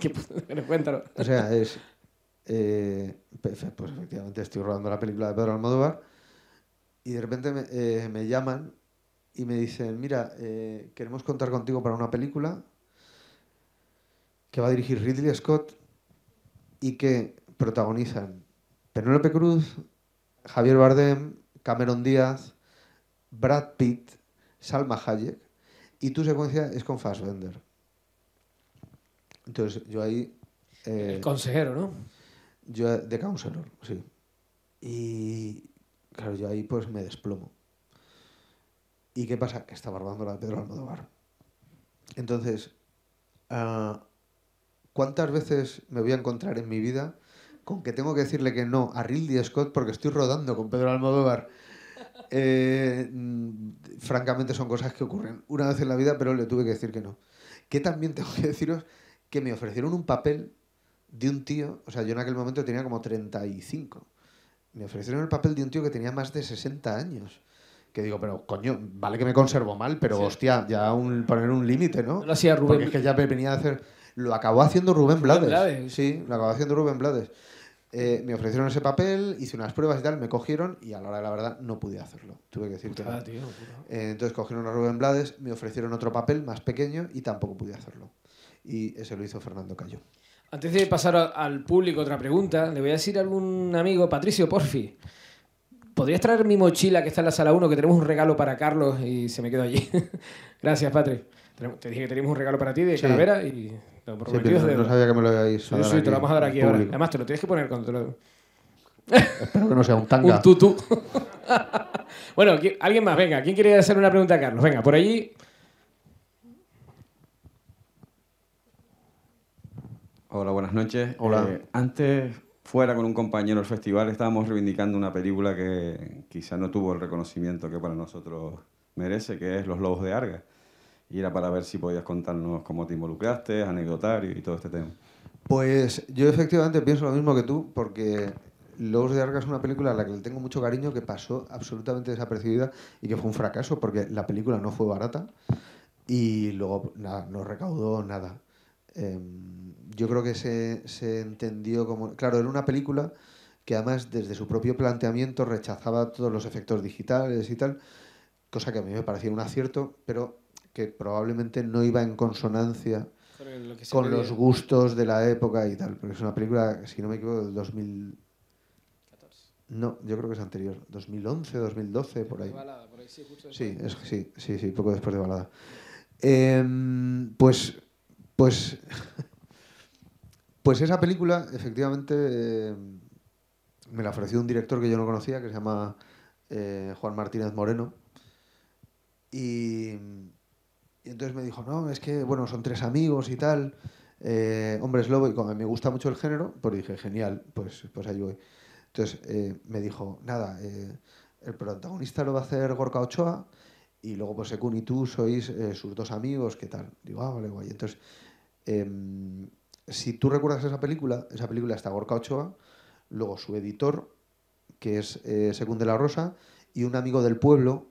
[SPEAKER 2] cuéntalo. O sea, es. Eh, pues efectivamente estoy rodando la película de Pedro Almodóvar y de repente me, eh, llaman y me dicen, mira, eh, queremos contar contigo para una película que va a dirigir Ridley Scott y que protagonizan Penélope Cruz, Javier Bardem, Cameron Díaz, Brad Pitt, Salma Hayek, y tu secuencia es con Fassbender. Entonces, yo ahí. Eh, el consejero, ¿no? Yo, de counselor, sí. Y. Claro, yo ahí pues me desplomo. ¿Y qué pasa? Que estaba robando la de Pedro Almodóvar. Entonces, ah, ¿cuántas veces me voy a encontrar en mi vida con que tengo que decirle que no a Ridley Scott porque estoy rodando con Pedro Almodóvar. Eh, mm, francamente son cosas que ocurren una vez en la vida, pero le tuve que decir que no. Que también tengo que deciros que me ofrecieron un papel de un tío, o sea, yo en aquel momento tenía como 35. Me ofrecieron el papel de un tío que tenía más de 60 años. Que digo, pero coño, vale que me conservo mal, pero hostia, ya poner un límite, ¿no? lo hacía Rubén. Porque que ya venía hacer. Lo acabó haciendo Rubén Blades. Sí, lo acabó haciendo Rubén Blades. Eh, me ofrecieron ese papel, hice unas pruebas y tal, me cogieron y a la hora de la verdad no pude hacerlo. Tuve que decirte eh, entonces cogieron a Rubén Blades, me ofrecieron otro papel más pequeño y tampoco pude hacerlo. Y ese lo hizo Fernando Cayo.
[SPEAKER 1] Antes de pasar al público otra pregunta, le voy a decir a algún amigo, Patricio Porfi, ¿podrías traer mi mochila que está en la sala 1, que tenemos un regalo para Carlos y se me quedó allí? Gracias, Patricio. Te dije que tenemos un regalo para ti de Calavera y no, sabía que me lo habíais Sí, sí, te lo vamos a dar aquí ahora. Además, te lo tienes que poner cuando te
[SPEAKER 2] Espero que no sea un tanga. un tutu.
[SPEAKER 1] bueno, alguien más, venga. ¿Quién quiere hacer una pregunta Carlos? Venga, por allí. Hola, buenas
[SPEAKER 2] noches. Hola. Eh, antes, fuera con un compañero del festival, estábamos reivindicando una película que quizá no tuvo el reconocimiento que para nosotros merece, que es Los Lobos de Arga y era para ver si podías contarnos cómo te involucraste, anecdotario y todo este tema. Pues yo efectivamente pienso lo mismo que tú, porque luego de Arca es una película a la que le tengo mucho cariño, que pasó absolutamente desapercibida y que fue un fracaso, porque la película no fue barata y luego no recaudó nada. Em, yo creo que se entendió como... Claro, era una película que además desde su propio planteamiento rechazaba todos los efectos digitales y tal, cosa que a mí me parecía un acierto, pero que probablemente no iba en consonancia con los gustos de la época y tal. Porque es una película, si no me equivoco, del 2014 No, yo creo que es anterior, 2011, 2012, por ahí. sí, sí, es, sí, sí, sí, poco después de Balada. Em, pues, pues, pues esa película, efectivamente, em, me la ofreció un director que yo no conocía, que se llama eh, Juan Martínez Moreno. Y, y entonces me dijo, no, es que, bueno, son tres amigos y tal, eh, hombres lobo, y como me gusta mucho el género, pues dije, genial, pues, pues ahí voy. Entonces eh, me dijo, nada, eh, el protagonista lo va a hacer Gorka Ochoa, y luego pues según y tú sois eh, sus dos amigos, ¿qué tal? Digo, ah, vale, guay. Entonces, em, si tú recuerdas esa película, esa película está Gorka Ochoa, luego su editor, que es Según de la Rosa, y un amigo del pueblo,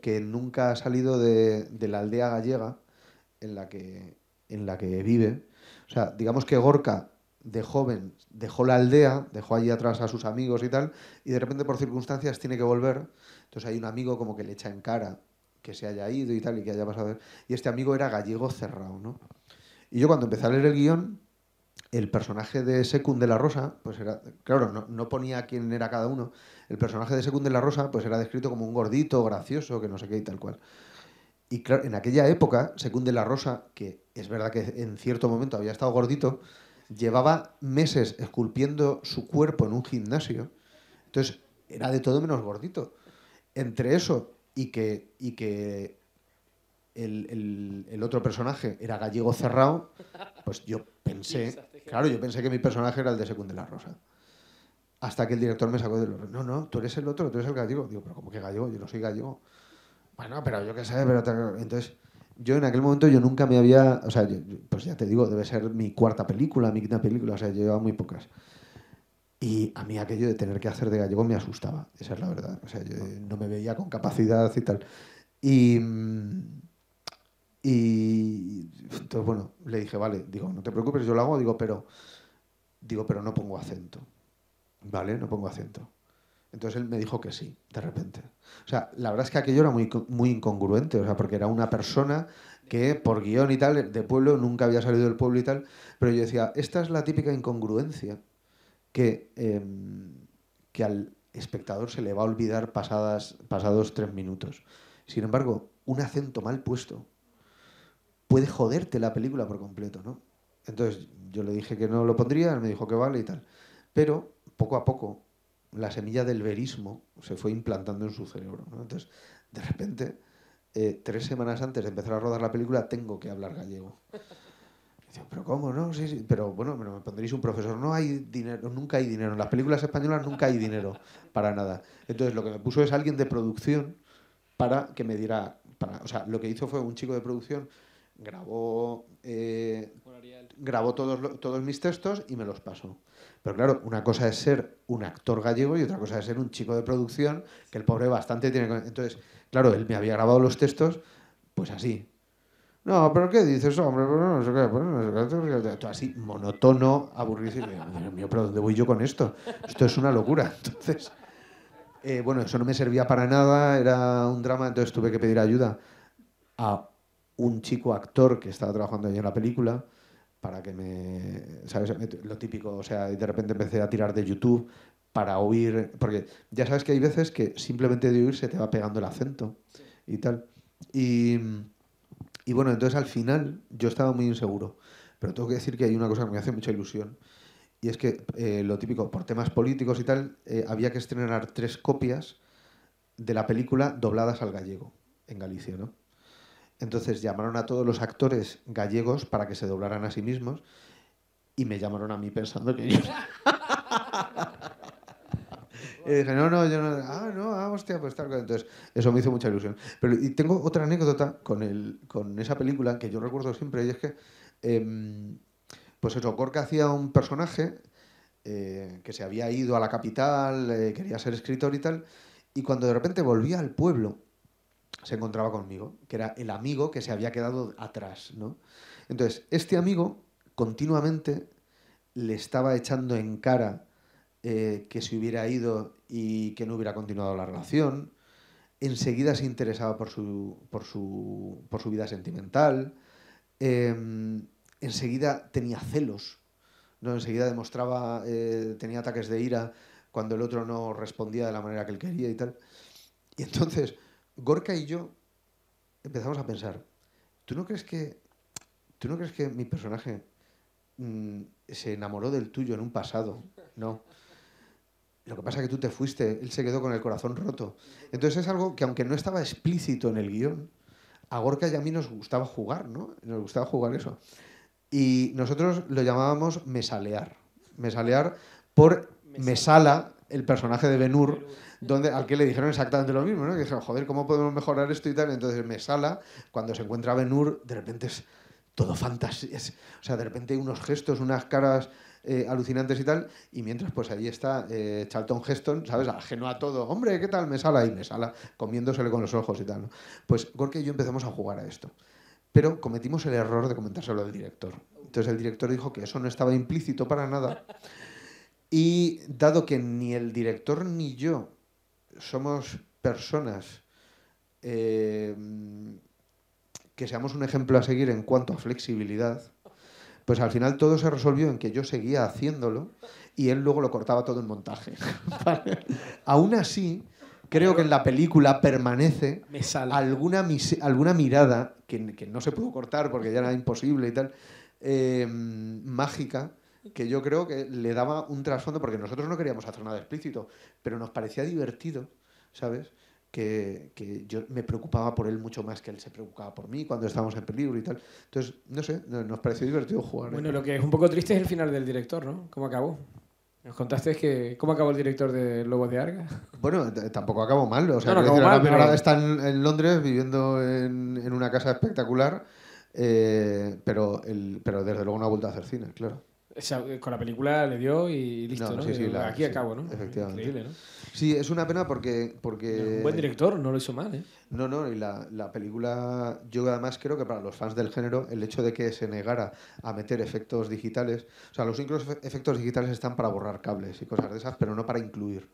[SPEAKER 2] que, nunca ha salido de, la aldea gallega en la que, en la que vive. O sea, digamos que Gorka de joven dejó la aldea, dejó allí atrás a sus amigos y tal, y de repente por circunstancias tiene que volver. Entonces hay un amigo como que le echa en cara que se haya ido y tal, y que haya pasado. Y este amigo era gallego cerrado, ¿no? Y yo cuando empecé a leer el guión, el personaje de Secund de la Rosa, pues era, claro, no, ponía quién era cada uno, el personaje de Secund de la Rosa pues era descrito como un gordito, gracioso, que no sé qué y tal cual. Y claro, en aquella época, Secund de la Rosa, que es verdad que en cierto momento había estado gordito, llevaba meses esculpiendo su cuerpo en un gimnasio, entonces era de todo menos gordito. Entre eso y que, y que el, el, otro personaje era gallego cerrado, pues yo pensé, claro, yo pensé que mi personaje era el de Secundela la Rosa. Hasta que el director me sacó del No, no, tú eres el otro, tú eres el gallego. Digo, pero ¿cómo que gallego? Yo no soy gallego. Bueno, pero yo qué sé, pero... Entonces, yo en aquel momento yo nunca me había... O sea, pues ya te digo, debe ser mi cuarta película, mi quinta película, o sea, yo llevaba muy pocas. Y a mí aquello de tener que hacer de gallego me asustaba, esa es la verdad. O sea, yo ah. no me veía con capacidad y tal. Y... Mm, y entonces, bueno, le dije, vale, digo, no te preocupes, yo lo hago, digo, pero, digo, pero no pongo acento. Vale, no pongo acento. Entonces él me dijo que sí, de repente. O sea, la verdad es que aquello era muy, muy incongruente, o sea, porque era una persona que por guión y tal, de pueblo, nunca había salido del pueblo y tal, pero yo decía, esta es la típica incongruencia que, em, que al espectador se le va a olvidar pasadas, pasados tres minutos. Sin embargo, un acento mal puesto puede joderte la película por completo, ¿no? Entonces yo le dije que no lo pondría, él me dijo que vale y tal. Pero poco a poco la semilla del verismo se fue implantando en su cerebro. ¿no? Entonces, de repente, eh, tres semanas antes de empezar a rodar la película, tengo que hablar gallego. Dijo, pero ¿cómo? No, sí, sí. Pero bueno, me pondréis un profesor. No hay dinero, nunca hay dinero. En las películas españolas nunca hay dinero para nada. Entonces, lo que me puso es alguien de producción para que me diera. Para, o sea, lo que hizo fue un chico de producción grabó, eh, grabó todos, todos mis textos y me los pasó. Pero claro, una cosa es ser un actor gallego y otra cosa es ser un chico de producción, que el pobre bastante tiene... Entonces, claro, él me había grabado los textos, pues así. No, pero ¿qué dices, hombre? Pues no sé qué, pues Todo así, monotono, aburrido. mío, ¿pero dónde voy yo con esto? Esto es una locura. Entonces, eh, bueno, eso no me servía para nada, era un drama, entonces tuve que pedir ayuda a un chico actor que estaba trabajando en la película para que me, ¿sabes? Lo típico, o sea, y de repente empecé a tirar de YouTube para oír, porque ya sabes que hay veces que simplemente de oír se te va pegando el acento y tal. Y, y bueno, entonces al final yo estaba muy inseguro, pero tengo que decir que hay una cosa que me hace mucha ilusión, y es que eh, lo típico, por temas políticos y tal, eh, había que estrenar tres copias de la película dobladas al gallego en Galicia, ¿no? Entonces llamaron a todos los actores gallegos para que se doblaran a sí mismos y me llamaron a mí pensando que yo... y dije, no, no, yo no... Ah, no, ah, hostia, pues tal. Entonces, eso me hizo mucha ilusión. Pero, y tengo otra anécdota con, el, con esa película que yo recuerdo siempre y es que, eh, pues eso, Gorka hacía un personaje eh, que se había ido a la capital, eh, quería ser escritor y tal, y cuando de repente volvía al pueblo se encontraba conmigo, que era el amigo que se había quedado atrás, ¿no? Entonces, este amigo continuamente le estaba echando en cara eh, que se hubiera ido y que no hubiera continuado la relación, enseguida se interesaba por su, por su, vida sentimental, em, enseguida tenía celos, ¿no? enseguida demostraba, eh, tenía ataques de ira cuando el otro no respondía de la manera que él quería y tal. Y entonces Gorka y yo empezamos a pensar, ¿tú no crees que, ¿tú no crees que mi personaje mm, se enamoró del tuyo en un pasado? No. Lo que pasa es que tú te fuiste, él se quedó con el corazón roto. Entonces es algo que aunque no estaba explícito en el guión, a Gorka y a mí nos gustaba jugar, ¿no? Nos gustaba jugar eso. Y nosotros lo llamábamos mesalear. Mesalear por mesala, el personaje de Benur, donde, al que le dijeron exactamente lo mismo, ¿no? Que dijeron, joder, ¿cómo podemos mejorar esto y tal? Entonces Mesala, cuando se encuentra a Benur, de repente es todo fantasía. O sea, de repente unos gestos, unas caras eh, alucinantes y tal. Y mientras, pues ahí está eh, Charlton Heston, ¿sabes? Ajeno a todo. Hombre, ¿qué tal? Mesala. Y Mesala comiéndosele con los ojos y tal, Pues Gorka y yo empezamos a jugar a esto. Pero cometimos el error de comentárselo al director. Entonces el director dijo que eso no estaba implícito para nada. Y dado que ni el director ni yo somos personas eh, que seamos un ejemplo a seguir en cuanto a flexibilidad, pues al final todo se resolvió en que yo seguía haciéndolo y él luego lo cortaba todo en montaje. Aún así, creo que en la película permanece alguna, alguna mirada que, no se pudo cortar porque ya era imposible y tal, eh, mágica que yo creo que le daba un trasfondo, porque nosotros no queríamos hacer nada explícito, pero nos parecía divertido, ¿sabes? Que, yo me preocupaba por él mucho más que él se preocupaba por mí cuando estábamos en peligro y tal. Entonces, no sé, nos pareció divertido jugar. ¿eh? Bueno, lo que es un poco triste es el final
[SPEAKER 1] del director, ¿no? ¿Cómo acabó? Nos contaste que cómo acabó el director de Lobos de Arga.
[SPEAKER 2] Bueno, tampoco acabó mal. O sea, está en, Londres viviendo en, una casa espectacular, eh, pero, el, pero desde luego no ha vuelto a hacer cine, claro. Eh, con la película le dio y listo, ¿no? Aquí acabo, ¿no? Efectivamente. Sí, es una pena porque, porque... Un buen director, no lo hizo mal, ¿eh? No, no, y la, la, película, yo además creo que para los fans del género, el hecho de que se negara a meter efectos digitales, o sea, los únicos efectos digitales están para borrar cables y cosas de esas, pero no para incluir.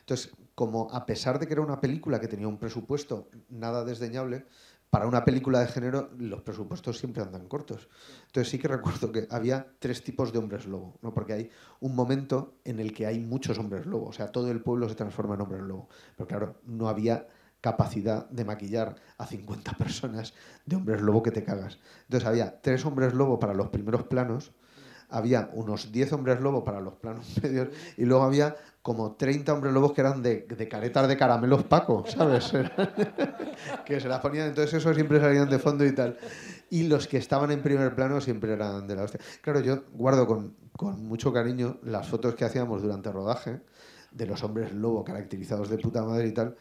[SPEAKER 2] Entonces, como a pesar de que era una película que tenía un presupuesto nada desdeñable, para una película de género los presupuestos siempre andan cortos. Entonces sí que recuerdo que había tres tipos de hombres lobo, ¿no? porque hay un momento en el que hay muchos hombres lobo, o sea, todo el pueblo se transforma en hombres lobo. Pero claro, no había capacidad de maquillar a 50 personas de hombres lobo que te cagas. Entonces había tres hombres lobo para los primeros planos, había unos 10 hombres lobos para los planos medios y luego había como 30 hombres lobos que eran de, caretas de caramelos Paco, ¿sabes? que se las ponían, entonces eso siempre salían de fondo y tal. Y los que estaban en primer plano siempre eran de la hostia. Claro, yo guardo con, con mucho cariño las fotos que hacíamos durante el rodaje de los hombres lobo caracterizados de puta madre y tal,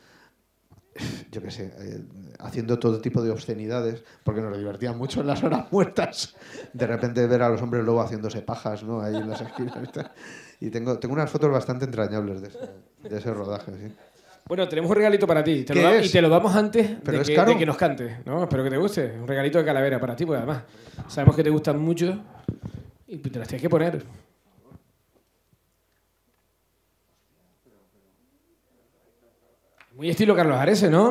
[SPEAKER 2] yo qué sé, eh, haciendo todo tipo de obscenidades, porque nos divertían mucho en las horas muertas, de repente ver a los hombres luego haciéndose pajas, ¿no? Ahí en las esquinas. Y tengo, tengo unas fotos bastante entrañables de ese, rodaje,
[SPEAKER 1] Bueno, tenemos un regalito para ti. Te lo damos, y te lo damos antes de, que, que, nos cante ¿no? Espero que te guste. Un regalito de calavera para ti, porque además sabemos que te gustan mucho y te las tienes que poner. Muy estilo Carlos Arese, ¿no?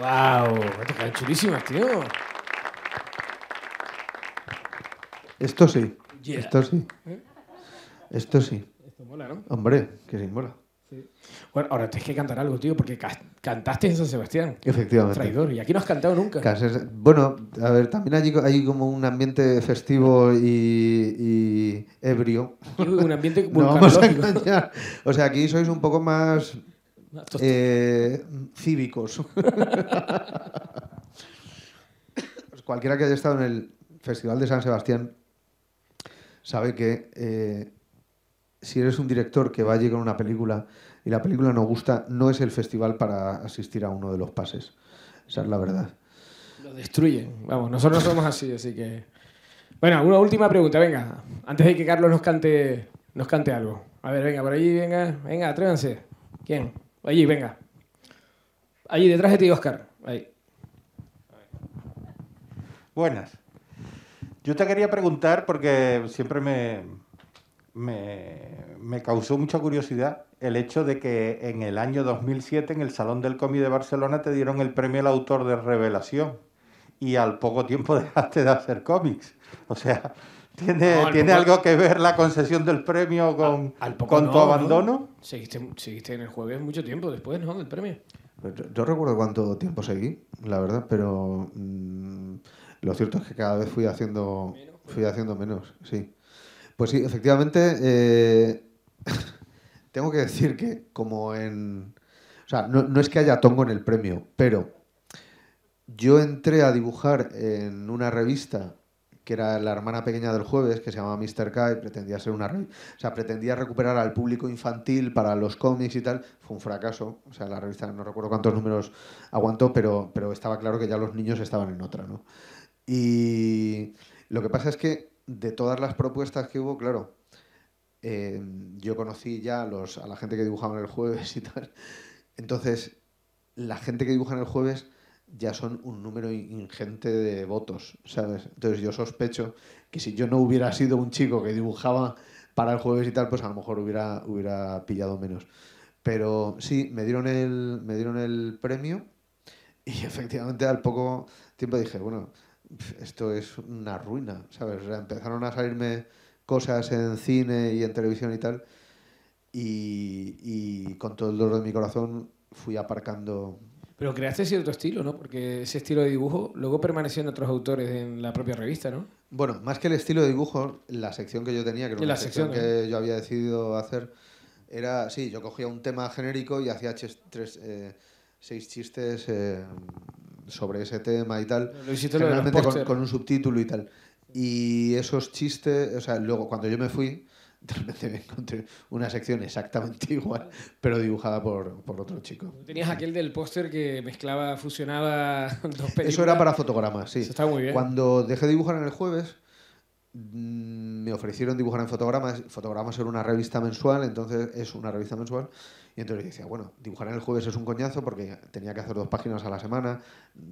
[SPEAKER 1] ¡Wow! Están chulísimas, tío.
[SPEAKER 2] Esto sí. Esto sí. ¿Eh? Esto sí. Esto mola, ¿no? Hombre, que sí mola.
[SPEAKER 1] Bueno, ahora tienes que cantar algo, tío, porque cantaste en San Sebastián. Efectivamente. Traidor, y aquí no has cantado
[SPEAKER 2] nunca. bueno, a ver, también allí hay como un ambiente festivo y, ebrio. un ambiente no vamos a O sea, aquí sois un poco más eh, cívicos. Pues cualquiera que haya estado en el Festival de San Sebastián sabe que eh, si eres un director que va allí con una película y la película no gusta, no es el festival para asistir a uno de los pases. Esa es la verdad. Lo destruyen. Vamos, nosotros somos
[SPEAKER 1] así, así que...
[SPEAKER 2] Bueno, una última pregunta, venga.
[SPEAKER 1] Antes de que Carlos nos cante, nos cante algo. A ver, venga, por allí, venga, venga, atrévanse. ¿Quién? Allí, venga. Allí detrás de ti, Oscar. Ahí.
[SPEAKER 2] Buenas. Yo te quería preguntar, porque siempre me, me, causó mucha curiosidad el hecho de que en el año 2007, en el Salón del Cómic de Barcelona, te dieron el premio al autor de revelación y al poco tiempo dejaste de hacer cómics. O sea, ¿Tiene,
[SPEAKER 3] algo que ver la concesión del premio con,
[SPEAKER 2] tu abandono?
[SPEAKER 1] Seguiste, en el jueves mucho tiempo después, ¿no? Del premio.
[SPEAKER 2] Yo, recuerdo cuánto tiempo seguí, la verdad, pero mm, lo cierto es que cada vez fui haciendo, menos, pues. fui haciendo menos, sí. Pues sí, efectivamente, eh, tengo que decir que como en... O sea, no, no es que haya tongo en el premio, pero yo entré a dibujar en una revista que era la hermana pequeña del jueves, que se llamaba Mr. K y pretendía ser una rey. O sea, pretendía recuperar al público infantil para los cómics y tal. Fue un fracaso. O sea, la revista no recuerdo cuántos números aguantó, pero, pero estaba claro que ya los niños estaban en otra, ¿no? Y lo que pasa es que de todas las propuestas que hubo, claro, eh, yo conocí ya a, los, a la gente que dibujaba en el jueves y tal. Entonces, la gente que dibuja en el jueves ya son un número ingente de votos, ¿sabes? Entonces yo sospecho que si yo no hubiera sido un chico que dibujaba para el jueves y tal, pues a lo mejor hubiera, hubiera pillado menos. Pero sí, me dieron el, me dieron el premio y efectivamente al poco tiempo dije, bueno, esto es una ruina, ¿sabes? empezaron a salirme cosas en cine y en televisión y tal. y con todo el dolor de mi corazón fui aparcando
[SPEAKER 1] pero creaste cierto estilo, ¿no? Porque ese estilo de
[SPEAKER 2] dibujo luego permaneció en otros autores en la propia revista, ¿no? Bueno, más que el estilo de dibujo, la sección que yo tenía, que la sección, que yo había decidido hacer, era, sí, yo cogía un tema genérico y hacía tres, eh, seis chistes eh, sobre ese tema y tal. Lo hiciste generalmente con, con, un subtítulo y tal. Y esos chistes, o sea, luego cuando yo me fui, me encontré una sección exactamente igual, pero dibujada por, por otro chico.
[SPEAKER 1] Tenías aquel del póster que mezclaba, fusionaba dos películas. Eso era para
[SPEAKER 2] fotogramas, sí. está Cuando dejé de dibujar en el jueves, Mm, me ofrecieron dibujar en fotogramas. Fotogramas era una revista mensual, entonces es una revista mensual. Y entonces decía, bueno, dibujar en el jueves es un coñazo porque tenía que hacer dos páginas a la semana,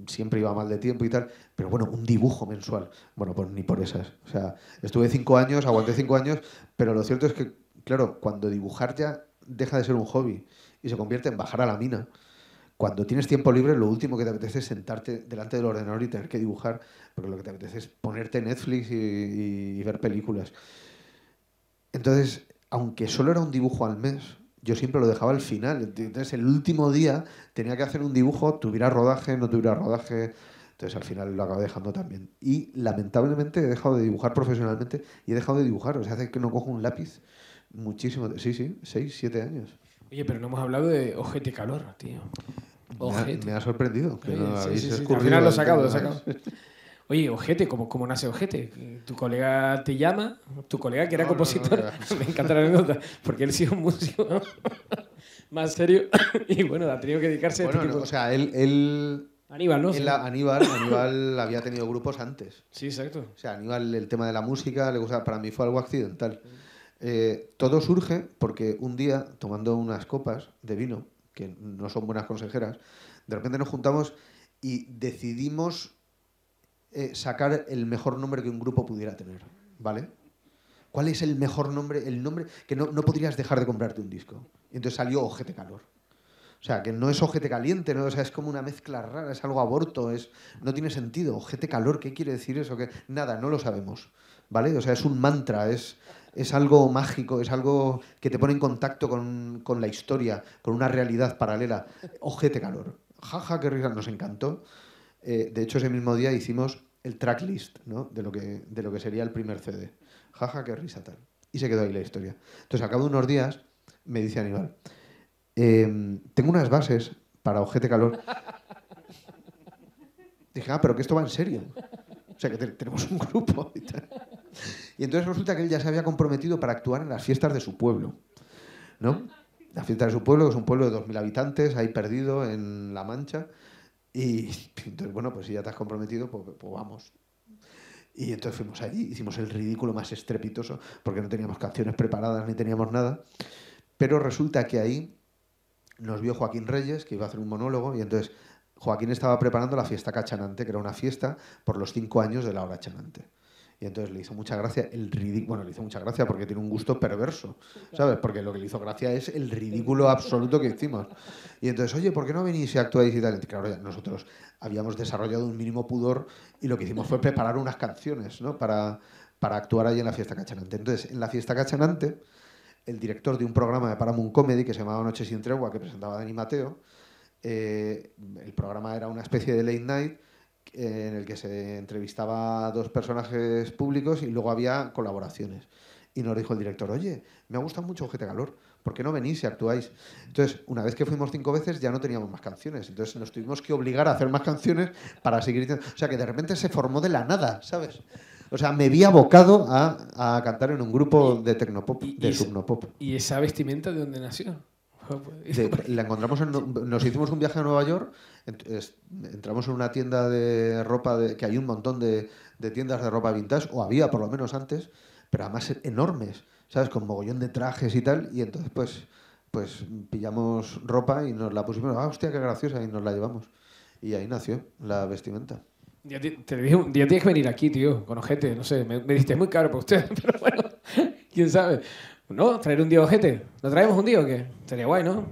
[SPEAKER 2] siempre iba mal de tiempo y tal. Pero bueno, un dibujo mensual. Bueno, pues ni por esas. O sea, estuve cinco años, aguanté cinco años, pero lo cierto es que, claro, cuando dibujar ya deja de ser un hobby y se convierte en bajar a la mina cuando tienes tiempo libre, lo último que te apetece es sentarte delante del ordenador y tener que dibujar, porque lo que te apetece es ponerte Netflix y, ver películas. Entonces, aunque solo era un dibujo al mes, yo siempre lo dejaba al final. Entonces, el último día tenía que hacer un dibujo, tuviera rodaje, no tuviera rodaje. Entonces, al final lo acabo dejando también. Y lamentablemente he dejado de dibujar profesionalmente y he dejado de dibujar. O sea, hace que no cojo un lápiz muchísimo. Sí, sí, seis, siete años.
[SPEAKER 1] Oye, pero no hemos hablado de ojete calor, tío. Ojete. Me, ha, sorprendido que Oye, habéis Al final lo he sacado, lo sacado. Oye, ojete, ¿cómo, ¿cómo, nace ojete? Tu colega te llama, tu colega que era compositor, me encanta la anécdota, porque él ha es un músico más
[SPEAKER 2] serio y bueno, ha tenido que dedicarse a este O sea, él, él... Aníbal, ¿no? Aníbal, Aníbal había tenido grupos antes. Sí, exacto. O sea, Aníbal el tema de la música, para mí fue algo accidental. Eh, todo surge porque un día, tomando unas copas de vino, que no son buenas consejeras, de repente nos juntamos y decidimos eh, sacar el mejor nombre que un grupo pudiera tener, ¿vale? ¿Cuál es el mejor nombre? El nombre que no, podrías dejar de comprarte un disco. Y entonces salió Ojete Calor. O sea, que no es ojete caliente, ¿no? O sea, es como una mezcla rara, es algo aborto, es, no tiene sentido. Ojete calor, ¿qué quiere decir eso? Que, nada, no lo sabemos. ¿Vale? O sea, es un mantra, es, es algo mágico, es algo que te pone en contacto con, la historia, con una realidad paralela. Ojete calor. Jaja, qué risa, nos encantó. Eh, de hecho, ese mismo día hicimos el tracklist ¿no? de, lo que, de lo que sería el primer CD. Jaja, qué risa tal. Y se quedó ahí la historia. Entonces, al cabo de unos días, me dice Aníbal, em, tengo unas bases para Ojete Calor. Dije, ah, pero que esto va en serio. O sea, que tenemos un grupo y tal. Y entonces resulta que él ya se había comprometido para actuar en las fiestas de su pueblo, ¿no? La fiesta de su pueblo, que es un pueblo de 2.000 habitantes, ahí perdido en La Mancha. Y entonces, bueno, pues si ya te has comprometido, pues, pues, vamos. Y entonces fuimos allí, hicimos el ridículo más estrepitoso, porque no teníamos canciones preparadas ni teníamos nada. Pero resulta que ahí nos vio Joaquín Reyes, que iba a hacer un monólogo, y entonces Joaquín estaba preparando la fiesta cachanante, que era una fiesta por los cinco años de la hora chanante. Y entonces le hizo mucha gracia el ridículo. Bueno, le hizo mucha gracia porque tiene un gusto perverso, ¿sabes? Porque lo que le hizo gracia es el ridículo absoluto que hicimos. Y entonces, oye, ¿por qué no venís y actuáis y tal? claro, nosotros habíamos desarrollado un mínimo pudor y lo que hicimos fue preparar unas canciones, ¿no? Para, para actuar ahí en la fiesta cachanante. Entonces, en la fiesta cachanante, el director de un programa de Paramount Comedy que se llamaba Noches sin Tregua, que presentaba Dani Mateo, eh, el programa era una especie de late night en el que se entrevistaba a dos personajes públicos y luego había colaboraciones. Y nos dijo el director, oye, me ha gustado mucho Ojete Calor, ¿por qué no venís y actuáis? Entonces, una vez que fuimos cinco veces ya no teníamos más canciones, entonces nos tuvimos que obligar a hacer más canciones para seguir... O sea, que de repente se formó de la nada, ¿sabes? O sea, me vi abocado a, a cantar en un grupo de tecnopop, de subnopop. ¿Y esa vestimenta de dónde nació? la encontramos nos hicimos un viaje a Nueva York, entramos en una tienda de ropa, de, que hay un montón de, tiendas de ropa vintage, o había por lo menos antes, pero además e-, enormes, ¿sabes? Con mogollón de trajes y tal, y entonces pues, pues pillamos ropa y nos la pusimos, ah, hostia, qué graciosa, y nos la llevamos. Y ahí nació la vestimenta. Ya tienes que venir aquí, tío, con ojete, no sé, me, me diste muy caro para usted, pero bueno,
[SPEAKER 1] quién sabe. No, traer un DIO Ojete. ¿Lo traemos un día o qué? Sería guay, ¿no?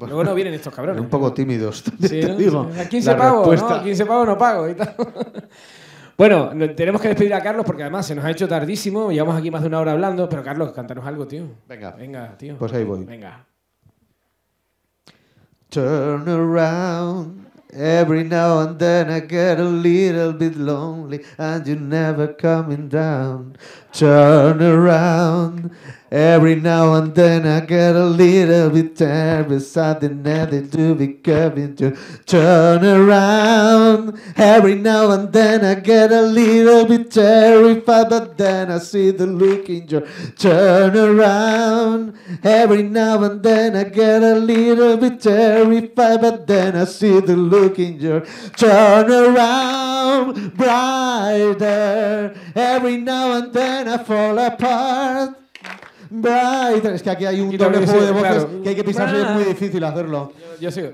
[SPEAKER 1] Luego no vienen estos cabrones. Un
[SPEAKER 2] poco tímidos, sí, ¿no? A 15 pavos, ¿no?
[SPEAKER 1] 15 pavos no pago y tal. bueno, tenemos que despedir a Carlos porque además se nos ha hecho tardísimo. Llevamos aquí más de una hora hablando. Pero Carlos, cántanos algo, tío. Venga. Venga, tío. Pues ahí voy. Venga.
[SPEAKER 3] Turn around. Every now and then I get a little bit lonely and you're never coming down. Turn around. Every now and then I get a little bit nervous. I nothing not to be coming to turn around. Every now and then I get a little bit terrified, but then I see the look in your turn around. Every now and then I get a little bit terrified, but then I see the look looking jerk. Turn around brighter. Every now and then I fall apart. Brighter. Es que aquí hay un doble juego de voces claro. que hay que pisarse es muy ah. difícil hacerlo. Yo, yo sigo.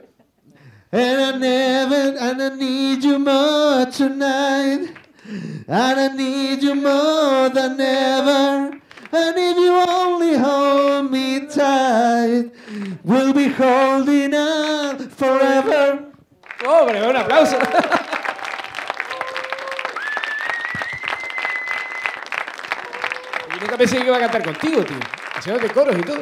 [SPEAKER 3] And I never, and I need you more tonight. And I need you more than ever. And if you only hold me tight, we'll be holding on forever. da un aplauso.
[SPEAKER 1] Yo nunca pensé que iba a cantar contigo, tío. de coros y todo.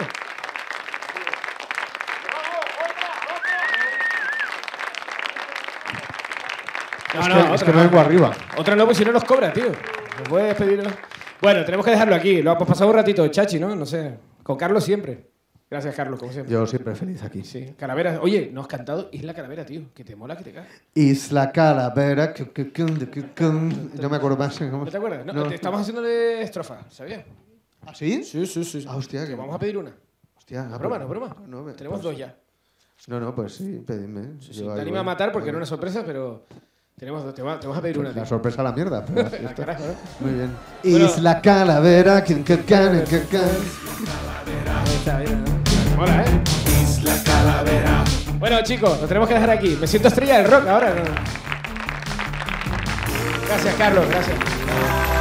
[SPEAKER 1] No, no, es que, es que no vengo arriba. Otra lobo pues si no nos cobra, tío. ¿Me puedes pedirlo? Bueno, tenemos que dejarlo aquí. Lo hemos pasado un ratito, chachi, ¿no? No sé. Con Carlos siempre. Gracias, Carlos, como siempre. Yo
[SPEAKER 2] siempre feliz aquí. Sí.
[SPEAKER 1] Calavera, oye, no has cantado Isla Calavera, tío, que te mola que te cae.
[SPEAKER 2] Isla Calavera, no me acuerdo más. ¿No te
[SPEAKER 1] acuerdas? No, estamos haciéndole estrofa, ¿sabías? ¿Ah, sí? Sí, sí, sí. Ah, hostia. Que vamos a pedir una. Hostia. Ah, no, pues, broma, no, broma. Pues, tenemos dos ya.
[SPEAKER 2] No, no, pues sí, pedime. Sí, Te anima a matar porque no
[SPEAKER 1] era una sorpresa, pero... Tenemos, te, te,
[SPEAKER 2] vamos a pedir una. La sorpresa a la mierda. Pero ¿eh? Muy bien. Isla Calavera, quien
[SPEAKER 3] que can, quien can.
[SPEAKER 2] Calavera. Eh. Hola, ¿eh?
[SPEAKER 1] Calavera. Bueno, chicos, nos tenemos que dejar aquí. Me siento estrella del rock ahora. Gracias, Carlos. Gracias.